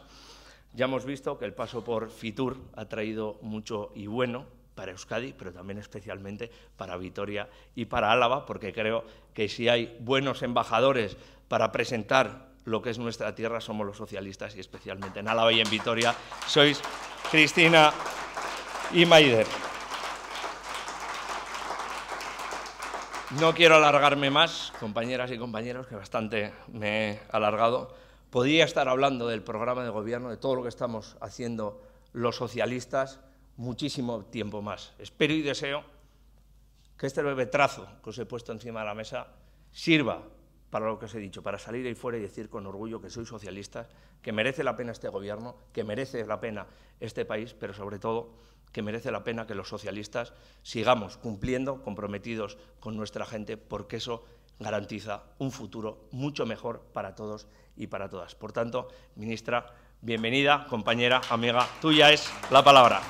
ya hemos visto que el paso por Fitur ha traído mucho y bueno para Euskadi, pero también especialmente para Vitoria y para Álava, porque creo que si hay buenos embajadores para presentar lo que es nuestra tierra, somos los socialistas y especialmente en Álava y en Vitoria sois Cristina y Maider. No quiero alargarme más, compañeras y compañeros, que bastante me he alargado. Podría estar hablando del programa de gobierno, de todo lo que estamos haciendo los socialistas, muchísimo tiempo más. Espero y deseo que este breve trazo que os he puesto encima de la mesa sirva para lo que os he dicho, para salir ahí fuera y decir con orgullo que soy socialista, que merece la pena este gobierno, que merece la pena este país, pero sobre todo que merece la pena que los socialistas sigamos cumpliendo, comprometidos con nuestra gente, porque eso garantiza un futuro mucho mejor para todos y para todas. Por tanto, ministra, bienvenida, compañera, amiga, tuya es la palabra.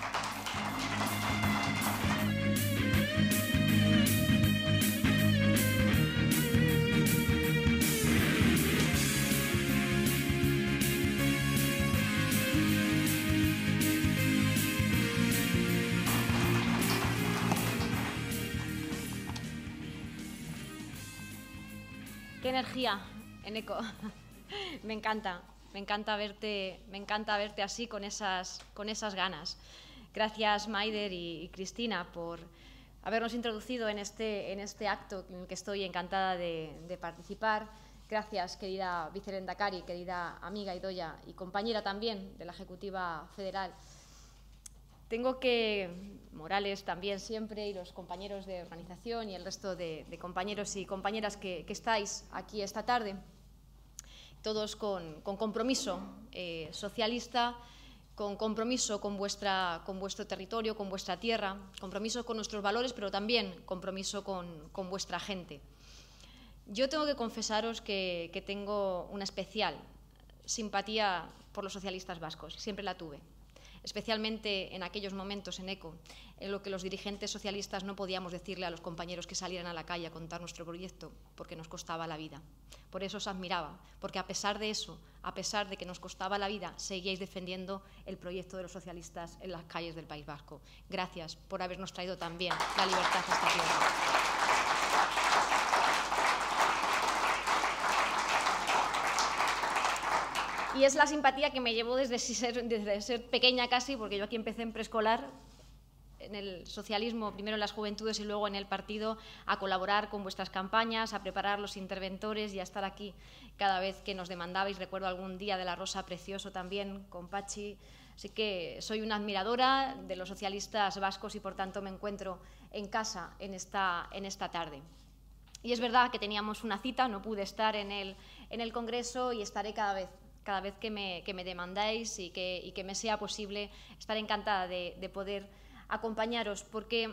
energía, en me encanta, me encanta verte, me encanta verte así con esas, con esas ganas. Gracias, Maider y, Cristina, por habernos introducido en este, en este acto en el que estoy encantada de, participar. Gracias, querida Vicelenda Cari, querida amiga Idoya y compañera también de la Ejecutiva Federal. Tengo que, Morales también siempre, y los compañeros de organización y el resto de, compañeros y compañeras que, estáis aquí esta tarde, todos con, compromiso eh, socialista, con compromiso con, vuestro territorio, con vuestra tierra, compromiso con nuestros valores, pero también compromiso con, vuestra gente. Yo tengo que confesaros que, que tengo una especial simpatía por los socialistas vascos, siempre la tuve especialmente en aquellos momentos en ECO, en lo que los dirigentes socialistas no podíamos decirle a los compañeros que salieran a la calle a contar nuestro proyecto porque nos costaba la vida. Por eso os admiraba, porque a pesar de eso, a pesar de que nos costaba la vida, seguíais defendiendo el proyecto de los socialistas en las calles del País Vasco. Gracias por habernos traído también la libertad a esta Y es la simpatía que me llevo desde ser, desde ser pequeña casi, porque yo aquí empecé en preescolar, en el socialismo, primero en las juventudes y luego en el partido, a colaborar con vuestras campañas, a preparar los interventores y a estar aquí cada vez que nos demandabais. Recuerdo algún día de la Rosa Precioso también con Pachi. Así que soy una admiradora de los socialistas vascos y por tanto me encuentro en casa en esta, en esta tarde. Y es verdad que teníamos una cita, no pude estar en el, en el Congreso y estaré cada vez cada vez que me, demandáis y que, me sea posible. estar encantada de, poder acompañaros, porque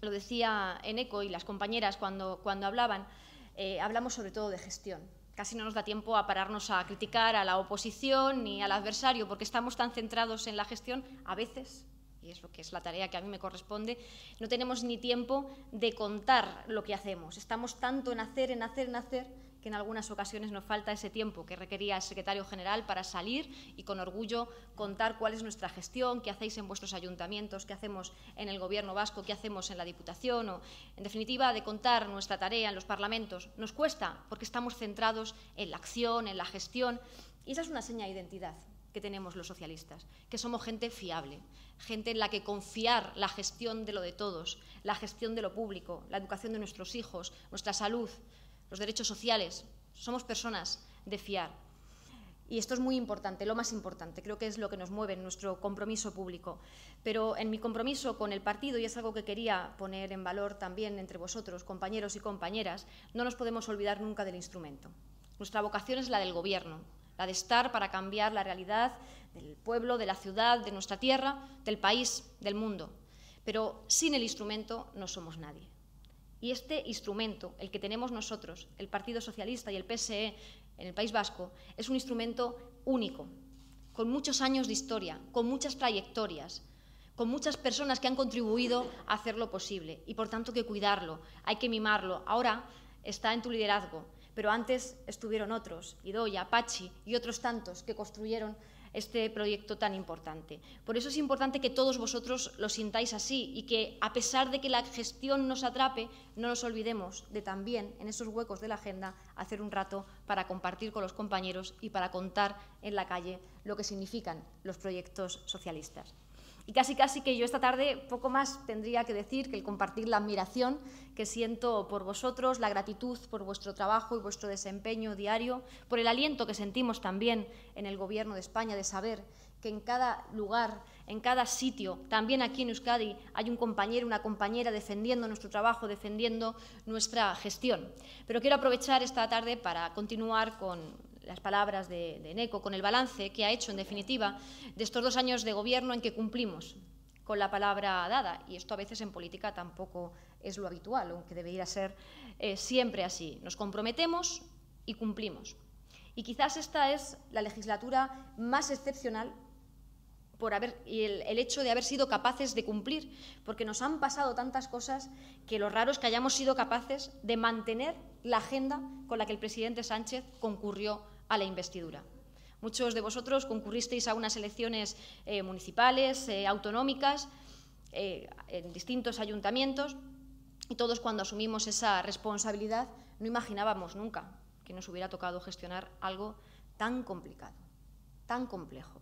lo decía Eneco y las compañeras cuando, cuando hablaban, eh, hablamos sobre todo de gestión. Casi no nos da tiempo a pararnos a criticar a la oposición ni al adversario, porque estamos tan centrados en la gestión, a veces, y es lo que es la tarea que a mí me corresponde, no tenemos ni tiempo de contar lo que hacemos. Estamos tanto en hacer, en hacer, en hacer, en algunas ocasiones nos falta ese tiempo que requería el secretario general para salir y con orgullo contar cuál es nuestra gestión, qué hacéis en vuestros ayuntamientos, qué hacemos en el Gobierno vasco, qué hacemos en la Diputación o, en definitiva, de contar nuestra tarea en los parlamentos. Nos cuesta porque estamos centrados en la acción, en la gestión y esa es una seña de identidad que tenemos los socialistas, que somos gente fiable, gente en la que confiar la gestión de lo de todos, la gestión de lo público, la educación de nuestros hijos, nuestra salud, los derechos sociales. Somos personas de fiar. Y esto es muy importante, lo más importante, creo que es lo que nos mueve en nuestro compromiso público. Pero en mi compromiso con el partido, y es algo que quería poner en valor también entre vosotros, compañeros y compañeras, no nos podemos olvidar nunca del instrumento. Nuestra vocación es la del Gobierno, la de estar para cambiar la realidad del pueblo, de la ciudad, de nuestra tierra, del país, del mundo. Pero sin el instrumento no somos nadie. Y este instrumento, el que tenemos nosotros, el Partido Socialista y el PSE en el País Vasco, es un instrumento único, con muchos años de historia, con muchas trayectorias, con muchas personas que han contribuido a hacerlo posible y por tanto que cuidarlo, hay que mimarlo. Ahora está en tu liderazgo, pero antes estuvieron otros, Idoya, Apache y otros tantos que construyeron este proyecto tan importante. Por eso es importante que todos vosotros lo sintáis así y que, a pesar de que la gestión nos atrape, no nos olvidemos de también, en esos huecos de la agenda, hacer un rato para compartir con los compañeros y para contar en la calle lo que significan los proyectos socialistas. Y casi casi que yo esta tarde poco más tendría que decir que el compartir la admiración que siento por vosotros, la gratitud por vuestro trabajo y vuestro desempeño diario, por el aliento que sentimos también en el Gobierno de España de saber que en cada lugar, en cada sitio, también aquí en Euskadi, hay un compañero, una compañera defendiendo nuestro trabajo, defendiendo nuestra gestión. Pero quiero aprovechar esta tarde para continuar con las palabras de, de con el balance que ha hecho, en definitiva, de estos dos años de gobierno en que cumplimos con la palabra dada. Y esto a veces en política tampoco es lo habitual, aunque debería ser eh, siempre así. Nos comprometemos y cumplimos. Y quizás esta es la legislatura más excepcional por haber, y el, el, hecho de haber sido capaces de cumplir, porque nos han pasado tantas cosas que lo raro es que hayamos sido capaces de mantener la agenda con la que el presidente Sánchez concurrió a la investidura. Muchos de vosotros concurristeis a unas elecciones eh, municipales, eh, autonómicas, eh, en distintos ayuntamientos, y todos cuando asumimos esa responsabilidad no imaginábamos nunca que nos hubiera tocado gestionar algo tan complicado, tan complejo.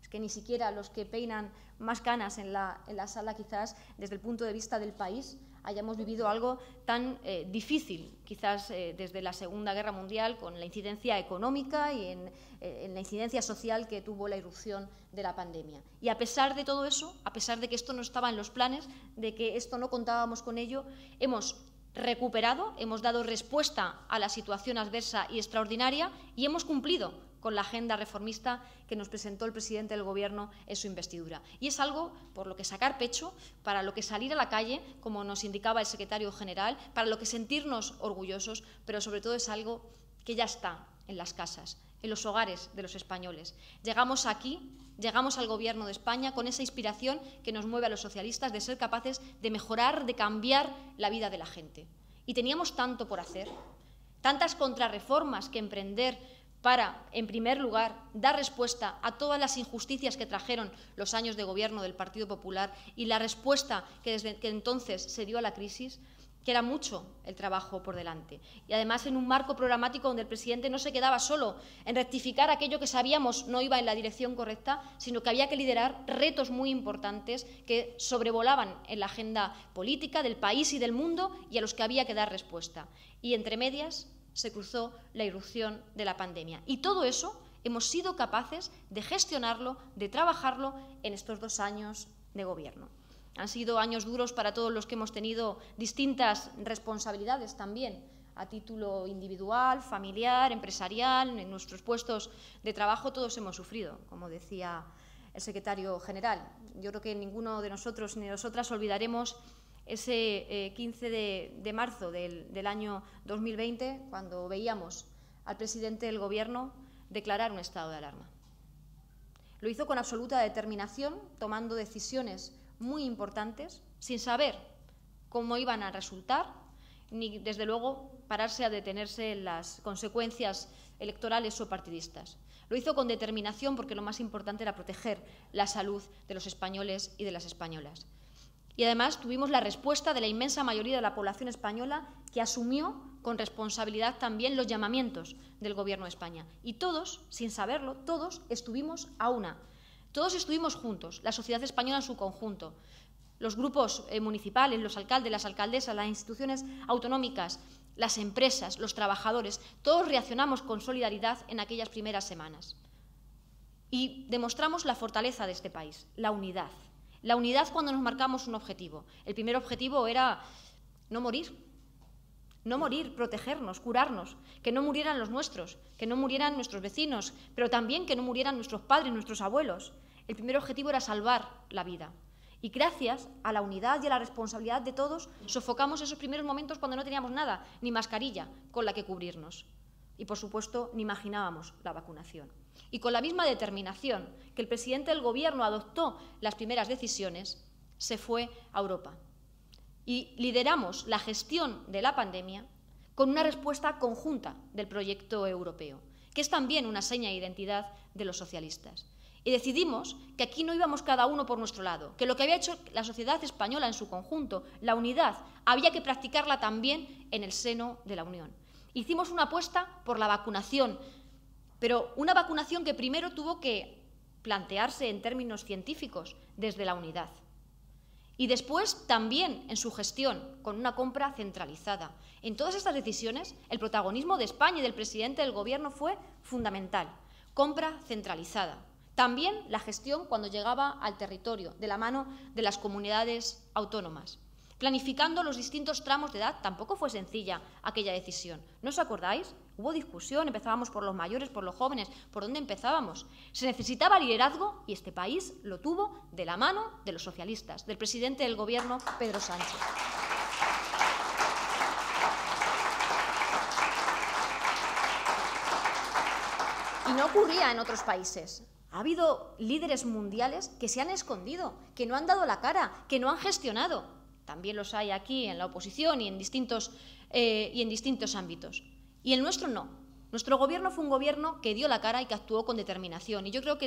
Es que ni siquiera los que peinan más canas en la sala, quizás desde el punto de vista del país, hayamos vivido algo tan eh, difícil, quizás eh, desde la Segunda Guerra Mundial, con la incidencia económica y eh, en la incidencia social que tuvo la irrupción de la pandemia. Y a pesar de todo eso, a pesar de que esto no estaba en los planes, de que esto no contábamos con ello, hemos recuperado, hemos dado respuesta a la situación adversa y extraordinaria y hemos cumplido con la agenda reformista que nos presentó el presidente del Gobierno en su investidura. Y es algo por lo que sacar pecho, para lo que salir a la calle, como nos indicaba el secretario general, para lo que sentirnos orgullosos, pero sobre todo es algo que ya está en las casas, en los hogares de los españoles. Llegamos aquí, llegamos al Gobierno de España con esa inspiración que nos mueve a los socialistas de ser capaces de mejorar, de cambiar la vida de la gente. Y teníamos tanto por hacer, tantas contrarreformas que emprender para, en primer lugar, dar respuesta a todas las injusticias que trajeron los años de gobierno del Partido Popular y la respuesta que desde entonces se dio a la crisis, que era mucho el trabajo por delante. Y además en un marco programático donde el presidente no se quedaba solo en rectificar aquello que sabíamos no iba en la dirección correcta, sino que había que liderar retos muy importantes que sobrevolaban en la agenda política del país y del mundo y a los que había que dar respuesta. Y entre medias, se cruzó la irrupción de la pandemia. Y todo eso hemos sido capaces de gestionarlo, de trabajarlo en estos dos años de gobierno. Han sido años duros para todos los que hemos tenido distintas responsabilidades también, a título individual, familiar, empresarial, en nuestros puestos de trabajo todos hemos sufrido, como decía el secretario general. Yo creo que ninguno de nosotros ni nosotras olvidaremos ese 15 eh, de, marzo del, del, año 2020, cuando veíamos al presidente del Gobierno declarar un estado de alarma. Lo hizo con absoluta determinación, tomando decisiones muy importantes, sin saber cómo iban a resultar, ni desde luego pararse a detenerse en las consecuencias electorales o partidistas. Lo hizo con determinación porque lo más importante era proteger la salud de los españoles y de las españolas. Y además tuvimos la respuesta de la inmensa mayoría de la población española que asumió con responsabilidad también los llamamientos del Gobierno de España. Y todos, sin saberlo, todos estuvimos a una. Todos estuvimos juntos, la sociedad española en su conjunto, los grupos eh, municipales, los alcaldes, las alcaldesas, las instituciones autonómicas, las empresas, los trabajadores, todos reaccionamos con solidaridad en aquellas primeras semanas. Y demostramos la fortaleza de este país, la unidad. La unidad cuando nos marcamos un objetivo. El primer objetivo era no morir, no morir, protegernos, curarnos, que no murieran los nuestros, que no murieran nuestros vecinos, pero también que no murieran nuestros padres, nuestros abuelos. El primer objetivo era salvar la vida. Y gracias a la unidad y a la responsabilidad de todos, sofocamos esos primeros momentos cuando no teníamos nada, ni mascarilla con la que cubrirnos. Y, por supuesto, ni imaginábamos la vacunación y con la misma determinación que el presidente del Gobierno adoptó las primeras decisiones, se fue a Europa. Y lideramos la gestión de la pandemia con una respuesta conjunta del proyecto europeo, que es también una seña de identidad de los socialistas. Y decidimos que aquí no íbamos cada uno por nuestro lado, que lo que había hecho la sociedad española en su conjunto, la unidad, había que practicarla también en el seno de la Unión. Hicimos una apuesta por la vacunación pero una vacunación que primero tuvo que plantearse en términos científicos desde la unidad. Y después también en su gestión, con una compra centralizada. En todas estas decisiones, el protagonismo de España y del presidente del Gobierno fue fundamental. Compra centralizada. También la gestión cuando llegaba al territorio, de la mano de las comunidades autónomas. Planificando los distintos tramos de edad tampoco fue sencilla aquella decisión. ¿No os acordáis? Hubo discusión, empezábamos por los mayores, por los jóvenes, ¿por dónde empezábamos? Se necesitaba liderazgo y este país lo tuvo de la mano de los socialistas, del presidente del Gobierno, Pedro Sánchez. Y no ocurría en otros países. Ha habido líderes mundiales que se han escondido, que no han dado la cara, que no han gestionado. También los hay aquí en la oposición y en distintos, eh, y en distintos ámbitos. Y el nuestro no. Nuestro gobierno fue un gobierno que dio la cara y que actuó con determinación. Y yo creo que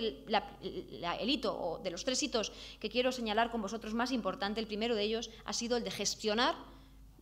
el, hito, o de los tres hitos que quiero señalar con vosotros más importante, el primero de ellos ha sido el de gestionar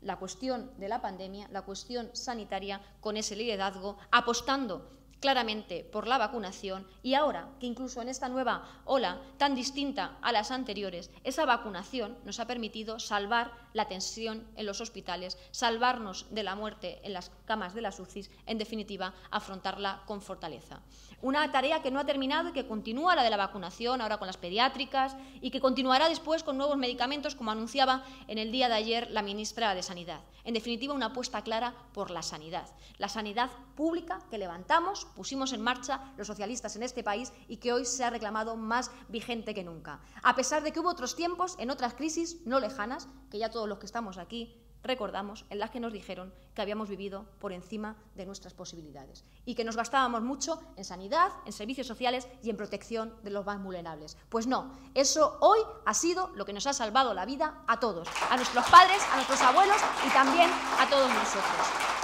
la cuestión de la pandemia, la cuestión sanitaria, con ese liderazgo, apostando claramente por la vacunación y ahora que incluso en esta nueva ola tan distinta a las anteriores, esa vacunación nos ha permitido salvar la tensión en los hospitales, salvarnos de la muerte en las camas de las UCIs, en definitiva, afrontarla con fortaleza. Una tarea que no ha terminado y que continúa la de la vacunación, ahora con las pediátricas, y que continuará después con nuevos medicamentos, como anunciaba en el día de ayer la ministra de Sanidad. En definitiva, una apuesta clara por la sanidad. La sanidad pública que levantamos pusimos en marcha los socialistas en este país y que hoy se ha reclamado más vigente que nunca. A pesar de que hubo otros tiempos, en otras crisis no lejanas, que ya todos los que estamos aquí recordamos, en las que nos dijeron que habíamos vivido por encima de nuestras posibilidades y que nos gastábamos mucho en sanidad, en servicios sociales y en protección de los más vulnerables. Pues no, eso hoy ha sido lo que nos ha salvado la vida a todos, a nuestros padres, a nuestros abuelos y también a todos nosotros.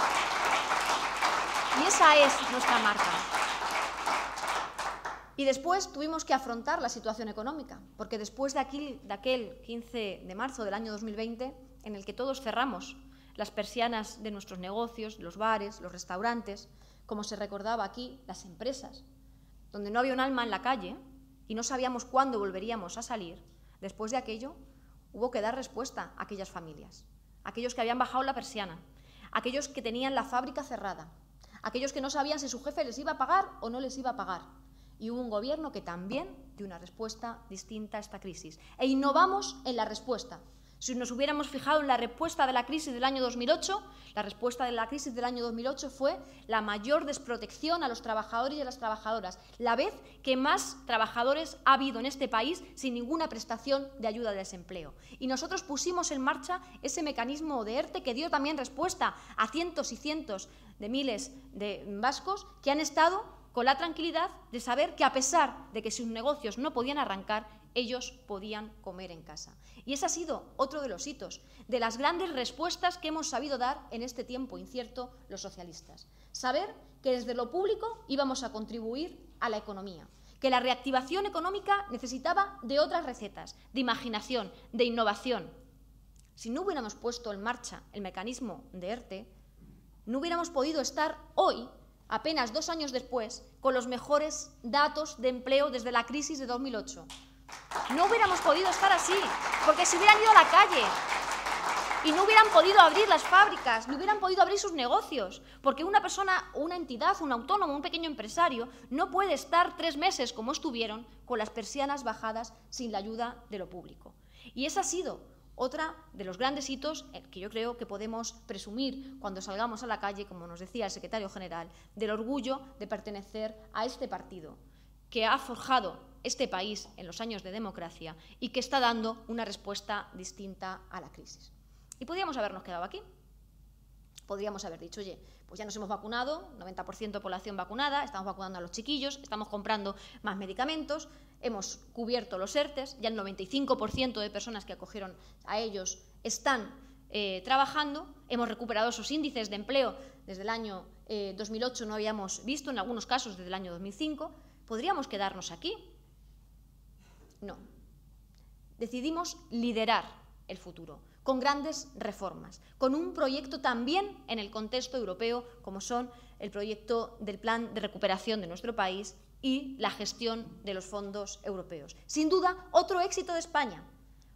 Y esa es nuestra marca. Y después tuvimos que afrontar la situación económica, porque después de, de aquel 15 de marzo del año 2020, en el que todos cerramos las persianas de nuestros negocios, los bares, los restaurantes, como se recordaba aquí, las empresas, donde no había un alma en la calle y no sabíamos cuándo volveríamos a salir, después de aquello hubo que dar respuesta a aquellas familias, aquellos que habían bajado la persiana, aquellos que tenían la fábrica cerrada, Aquellos que no sabían si su jefe les iba a pagar o no les iba a pagar. Y hubo un gobierno que también dio una respuesta distinta a esta crisis. E innovamos en la respuesta. Si nos hubiéramos fijado en la respuesta de la crisis del año 2008, la respuesta de la crisis del año 2008 fue la mayor desprotección a los trabajadores y a las trabajadoras, la vez que más trabajadores ha habido en este país sin ninguna prestación de ayuda de desempleo. Y nosotros pusimos en marcha ese mecanismo de ERTE que dio también respuesta a cientos y cientos de miles de vascos que han estado con la tranquilidad de saber que a pesar de que sus negocios no podían arrancar, ellos podían comer en casa. Y ese ha sido otro de los hitos, de las grandes respuestas que hemos sabido dar en este tiempo incierto los socialistas. Saber que desde lo público íbamos a contribuir a la economía, que la reactivación económica necesitaba de otras recetas, de imaginación, de innovación. Si no hubiéramos puesto en marcha el mecanismo de ERTE, no hubiéramos podido estar hoy, apenas dos años después, con los mejores datos de empleo desde la crisis de 2008. No hubiéramos podido estar así, porque se hubieran ido a la calle y no hubieran podido abrir las fábricas, no hubieran podido abrir sus negocios, porque una persona, una entidad, un autónomo, un pequeño empresario, no puede estar tres meses como estuvieron con las persianas bajadas sin la ayuda de lo público. Y eso ha sido otra de los grandes hitos eh, que yo creo que podemos presumir cuando salgamos a la calle, como nos decía el secretario general, del orgullo de pertenecer a este partido que ha forjado este país en los años de democracia y que está dando una respuesta distinta a la crisis. Y podríamos habernos quedado aquí, podríamos haber dicho, oye, pues ya nos hemos vacunado, 90% de población vacunada, estamos vacunando a los chiquillos, estamos comprando más medicamentos, hemos cubierto los ERTES, ya el 95% de personas que acogieron a ellos están eh, trabajando, hemos recuperado esos índices de empleo desde el año 2008, eh, no habíamos visto, en algunos casos desde el año 2005, ¿podríamos quedarnos aquí? No. Decidimos liderar el futuro con grandes reformas, con un proyecto también en el contexto europeo, como son el proyecto del plan de recuperación de nuestro país y la gestión de los fondos europeos. Sin duda, otro éxito de España.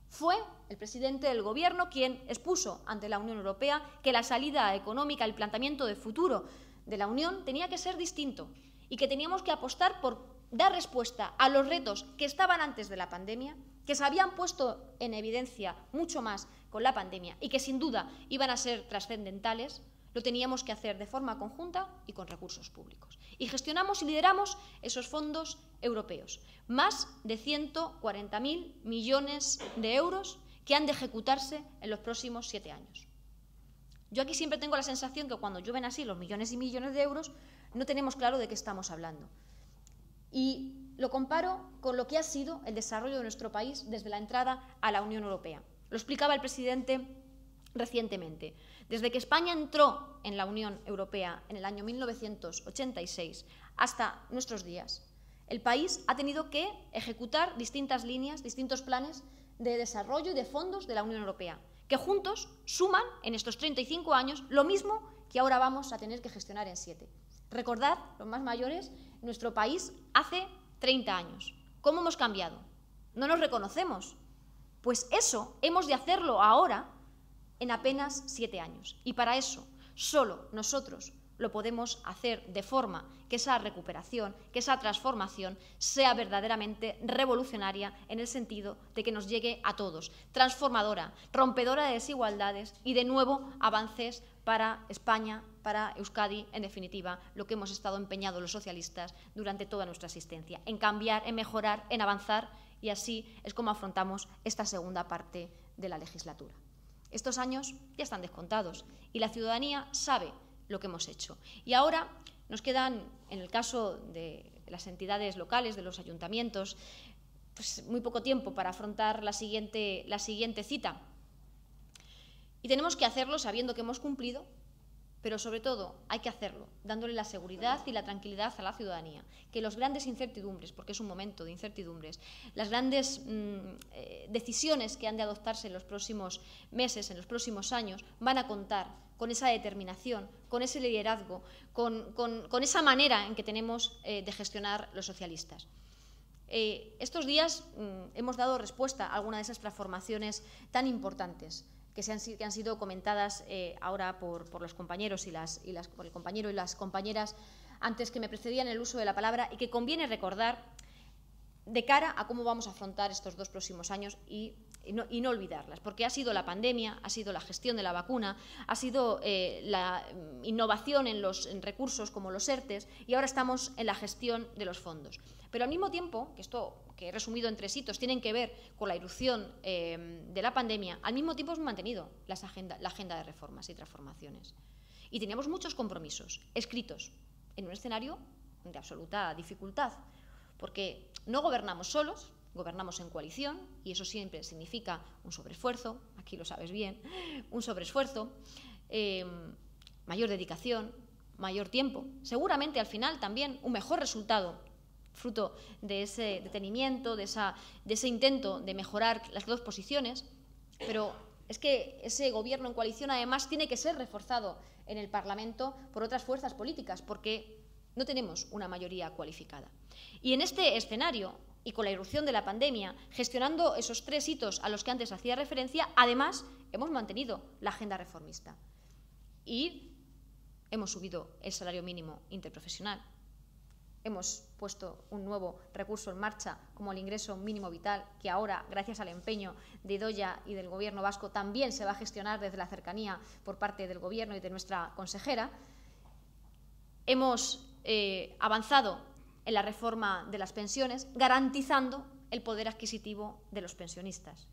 Fue el presidente del Gobierno quien expuso ante la Unión Europea que la salida económica, el planteamiento de futuro de la Unión tenía que ser distinto y que teníamos que apostar por dar respuesta a los retos que estaban antes de la pandemia, que se habían puesto en evidencia mucho más la pandemia y que sin duda iban a ser trascendentales, lo teníamos que hacer de forma conjunta y con recursos públicos. Y gestionamos y lideramos esos fondos europeos, más de 140.000 millones de euros que han de ejecutarse en los próximos siete años. Yo aquí siempre tengo la sensación que cuando llueven así los millones y millones de euros, no tenemos claro de qué estamos hablando. Y lo comparo con lo que ha sido el desarrollo de nuestro país desde la entrada a la Unión Europea. Lo explicaba el presidente recientemente. Desde que España entró en la Unión Europea en el año 1986 hasta nuestros días, el país ha tenido que ejecutar distintas líneas, distintos planes de desarrollo y de fondos de la Unión Europea, que juntos suman en estos 35 años lo mismo que ahora vamos a tener que gestionar en siete. Recordad, los más mayores, nuestro país hace 30 años. ¿Cómo hemos cambiado? No nos reconocemos pues eso hemos de hacerlo ahora en apenas siete años. Y para eso solo nosotros lo podemos hacer de forma que esa recuperación, que esa transformación sea verdaderamente revolucionaria en el sentido de que nos llegue a todos, transformadora, rompedora de desigualdades y de nuevo avances para España, para Euskadi, en definitiva, lo que hemos estado empeñados los socialistas durante toda nuestra existencia, en cambiar, en mejorar, en avanzar y así es como afrontamos esta segunda parte de la legislatura. Estos años ya están descontados y la ciudadanía sabe lo que hemos hecho. Y ahora nos quedan, en el caso de las entidades locales, de los ayuntamientos, pues, muy poco tiempo para afrontar la siguiente, la siguiente cita. Y tenemos que hacerlo sabiendo que hemos cumplido pero sobre todo hay que hacerlo, dándole la seguridad y la tranquilidad a la ciudadanía, que los grandes incertidumbres, porque es un momento de incertidumbres, las grandes mm, eh, decisiones que han de adoptarse en los próximos meses, en los próximos años, van a contar con esa determinación, con ese liderazgo, con, esa manera en que tenemos eh, de gestionar los socialistas. Eh, estos días mm, hemos dado respuesta a alguna de esas transformaciones tan importantes que, se han, que sido comentadas eh, ahora por, los compañeros y las, y las, por el compañero y las compañeras antes que me precedían el uso de la palabra y que conviene recordar de cara a cómo vamos a afrontar estos dos próximos años y, no, olvidarlas, porque ha sido la pandemia, ha sido la gestión de la vacuna, ha sido eh, la mm, innovación en los recursos como los ERTES y ahora estamos en la gestión de los fondos. Pero al mismo tiempo, que esto que he resumido en tres hitos, tienen que ver con la irrupción em, de la pandemia, al mismo tiempo hemos mantenido la agenda de reformas y transformaciones. Y teníamos muchos compromisos escritos en un escenario de absoluta dificultad, porque no gobernamos solos, gobernamos en coalición, y eso siempre significa un sobreesfuerzo, aquí lo sabes bien, un sobreesfuerzo, em, mayor dedicación, mayor tiempo, seguramente al final también un mejor resultado fruto de ese detenimiento, de, ese intento de mejorar las dos posiciones, pero es que ese gobierno en coalición además tiene que ser reforzado en el Parlamento por otras fuerzas políticas, porque no tenemos una mayoría cualificada. Y en este escenario, y con la irrupción de la pandemia, gestionando esos tres hitos a los que antes hacía referencia, además hemos mantenido la agenda reformista y hemos subido el salario mínimo interprofesional. Hemos puesto un nuevo recurso en marcha, como el ingreso mínimo vital, que ahora, gracias al empeño de Doya y del Gobierno vasco, también se va a gestionar desde la cercanía por parte del Gobierno y de nuestra consejera. Hemos eh, avanzado en la reforma de las pensiones, garantizando el poder adquisitivo de los pensionistas.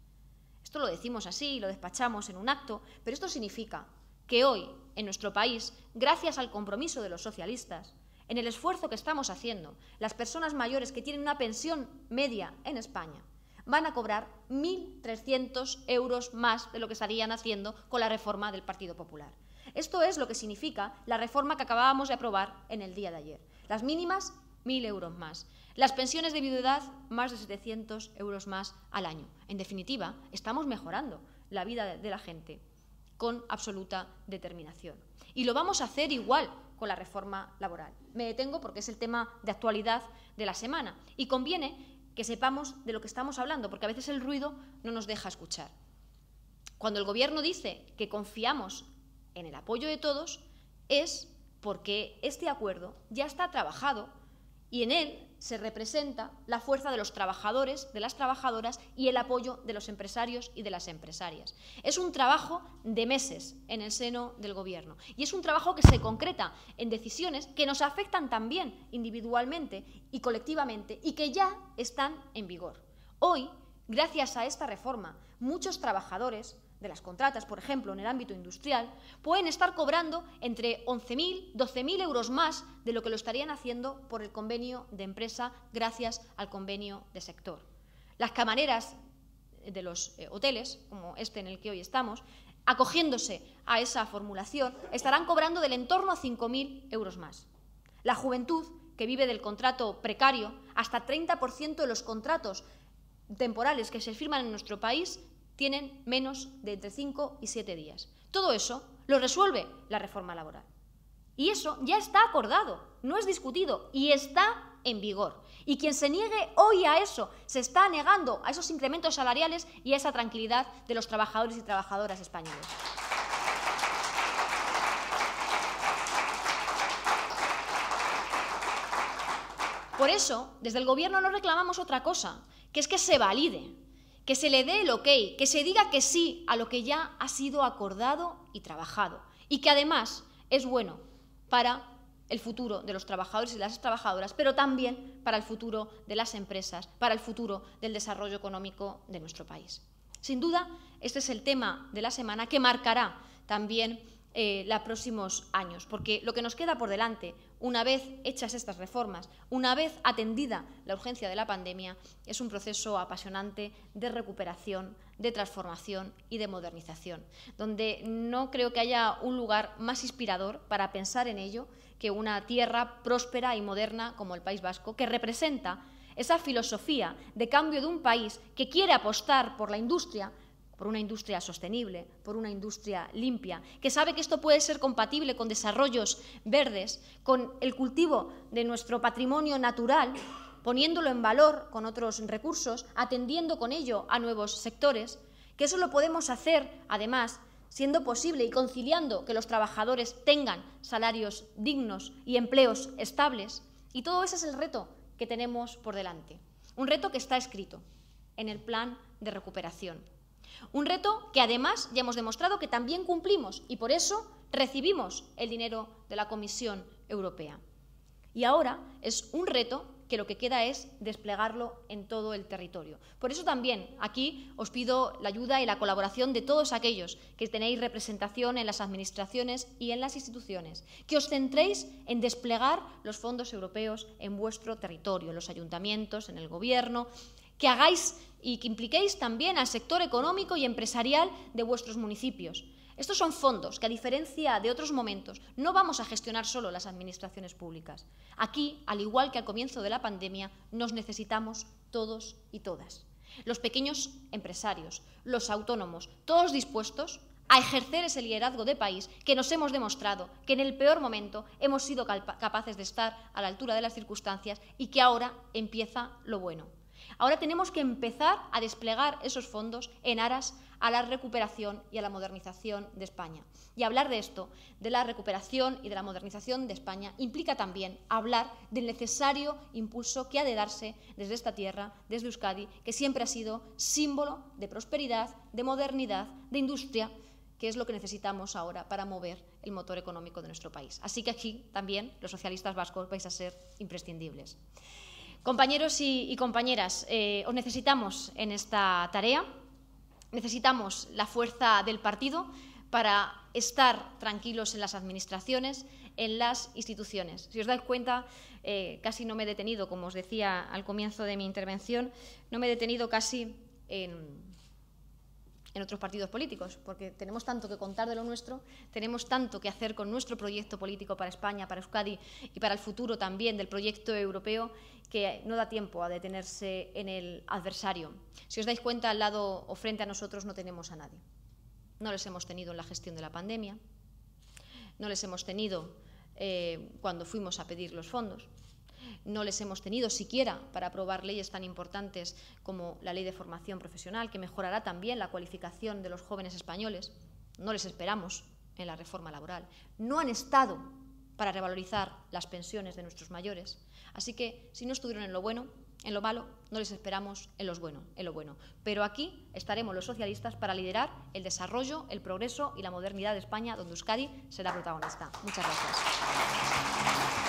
Esto lo decimos así, lo despachamos en un acto, pero esto significa que hoy, en nuestro país, gracias al compromiso de los socialistas, en el esfuerzo que estamos haciendo, las personas mayores que tienen una pensión media en España van a cobrar 1.300 euros más de lo que estarían haciendo con la reforma del Partido Popular. Esto es lo que significa la reforma que acabábamos de aprobar en el día de ayer. Las mínimas, 1.000 euros más. Las pensiones de viudedad, más de 700 euros más al año. En definitiva, estamos mejorando la vida de la gente con absoluta determinación. Y lo vamos a hacer igual la reforma laboral. Me detengo porque es el tema de actualidad de la semana y conviene que sepamos de lo que estamos hablando, porque a veces el ruido no nos deja escuchar. Cuando el Gobierno dice que confiamos en el apoyo de todos, es porque este acuerdo ya está trabajado y en él se representa la fuerza de los trabajadores, de las trabajadoras y el apoyo de los empresarios y de las empresarias. Es un trabajo de meses en el seno del Gobierno y es un trabajo que se concreta en decisiones que nos afectan también individualmente y colectivamente y que ya están en vigor. Hoy, gracias a esta reforma, muchos trabajadores, de las contratas, por ejemplo, en el ámbito industrial, pueden estar cobrando entre 11.000, 12.000 euros más de lo que lo estarían haciendo por el convenio de empresa gracias al convenio de sector. Las camareras de los eh, hoteles, como este en el que hoy estamos, acogiéndose a esa formulación, estarán cobrando del entorno a 5.000 euros más. La juventud, que vive del contrato precario, hasta 30% de los contratos temporales que se firman en nuestro país tienen menos de entre 5 y 7 días. Todo eso lo resuelve la reforma laboral. Y eso ya está acordado, no es discutido y está en vigor. Y quien se niegue hoy a eso se está negando a esos incrementos salariales y a esa tranquilidad de los trabajadores y trabajadoras españoles. Por eso, desde el Gobierno no reclamamos otra cosa, que es que se valide que se le dé el ok, que se diga que sí a lo que ya ha sido acordado y trabajado, y que además es bueno para el futuro de los trabajadores y las trabajadoras, pero también para el futuro de las empresas, para el futuro del desarrollo económico de nuestro país. Sin duda, este es el tema de la semana que marcará también eh, los próximos años, porque lo que nos queda por delante, una vez hechas estas reformas, una vez atendida la urgencia de la pandemia, es un proceso apasionante de recuperación, de transformación y de modernización, donde no creo que haya un lugar más inspirador para pensar en ello que una tierra próspera y moderna como el País Vasco, que representa esa filosofía de cambio de un país que quiere apostar por la industria, por una industria sostenible, por una industria limpia, que sabe que esto puede ser compatible con desarrollos verdes, con el cultivo de nuestro patrimonio natural, poniéndolo en valor con otros recursos, atendiendo con ello a nuevos sectores, que eso lo podemos hacer, además, siendo posible y conciliando que los trabajadores tengan salarios dignos y empleos estables. Y todo ese es el reto que tenemos por delante. Un reto que está escrito en el plan de recuperación. Un reto que además ya hemos demostrado que también cumplimos y por eso recibimos el dinero de la Comisión Europea. Y ahora es un reto que lo que queda es desplegarlo en todo el territorio. Por eso también aquí os pido la ayuda y la colaboración de todos aquellos que tenéis representación en las administraciones y en las instituciones, que os centréis en desplegar los fondos europeos en vuestro territorio, en los ayuntamientos, en el gobierno, que hagáis y que impliquéis también al sector económico y empresarial de vuestros municipios. Estos son fondos que, a diferencia de otros momentos, no vamos a gestionar solo las administraciones públicas. Aquí, al igual que al comienzo de la pandemia, nos necesitamos todos y todas. Los pequeños empresarios, los autónomos, todos dispuestos a ejercer ese liderazgo de país que nos hemos demostrado que en el peor momento hemos sido capaces de estar a la altura de las circunstancias y que ahora empieza lo bueno. Ahora tenemos que empezar a desplegar esos fondos en aras a la recuperación y a la modernización de España. Y hablar de esto, de la recuperación y de la modernización de España, implica también hablar del necesario impulso que ha de darse desde esta tierra, desde Euskadi, que siempre ha sido símbolo de prosperidad, de modernidad, de industria, que es lo que necesitamos ahora para mover el motor económico de nuestro país. Así que aquí también los socialistas vascos vais a ser imprescindibles. Compañeros y, compañeras, eh, os necesitamos en esta tarea, necesitamos la fuerza del partido para estar tranquilos en las administraciones, en las instituciones. Si os dais cuenta, eh, casi no me he detenido, como os decía al comienzo de mi intervención, no me he detenido casi en en otros partidos políticos, porque tenemos tanto que contar de lo nuestro, tenemos tanto que hacer con nuestro proyecto político para España, para Euskadi y para el futuro también del proyecto europeo, que no da tiempo a detenerse en el adversario. Si os dais cuenta, al lado o frente a nosotros no tenemos a nadie. No les hemos tenido en la gestión de la pandemia, no les hemos tenido eh, cuando fuimos a pedir los fondos, no les hemos tenido siquiera para aprobar leyes tan importantes como la ley de formación profesional, que mejorará también la cualificación de los jóvenes españoles. No les esperamos en la reforma laboral. No han estado para revalorizar las pensiones de nuestros mayores. Así que si no estuvieron en lo bueno, en lo malo, no les esperamos en, los bueno, en lo bueno. Pero aquí estaremos los socialistas para liderar el desarrollo, el progreso y la modernidad de España, donde Euskadi será protagonista. Muchas gracias.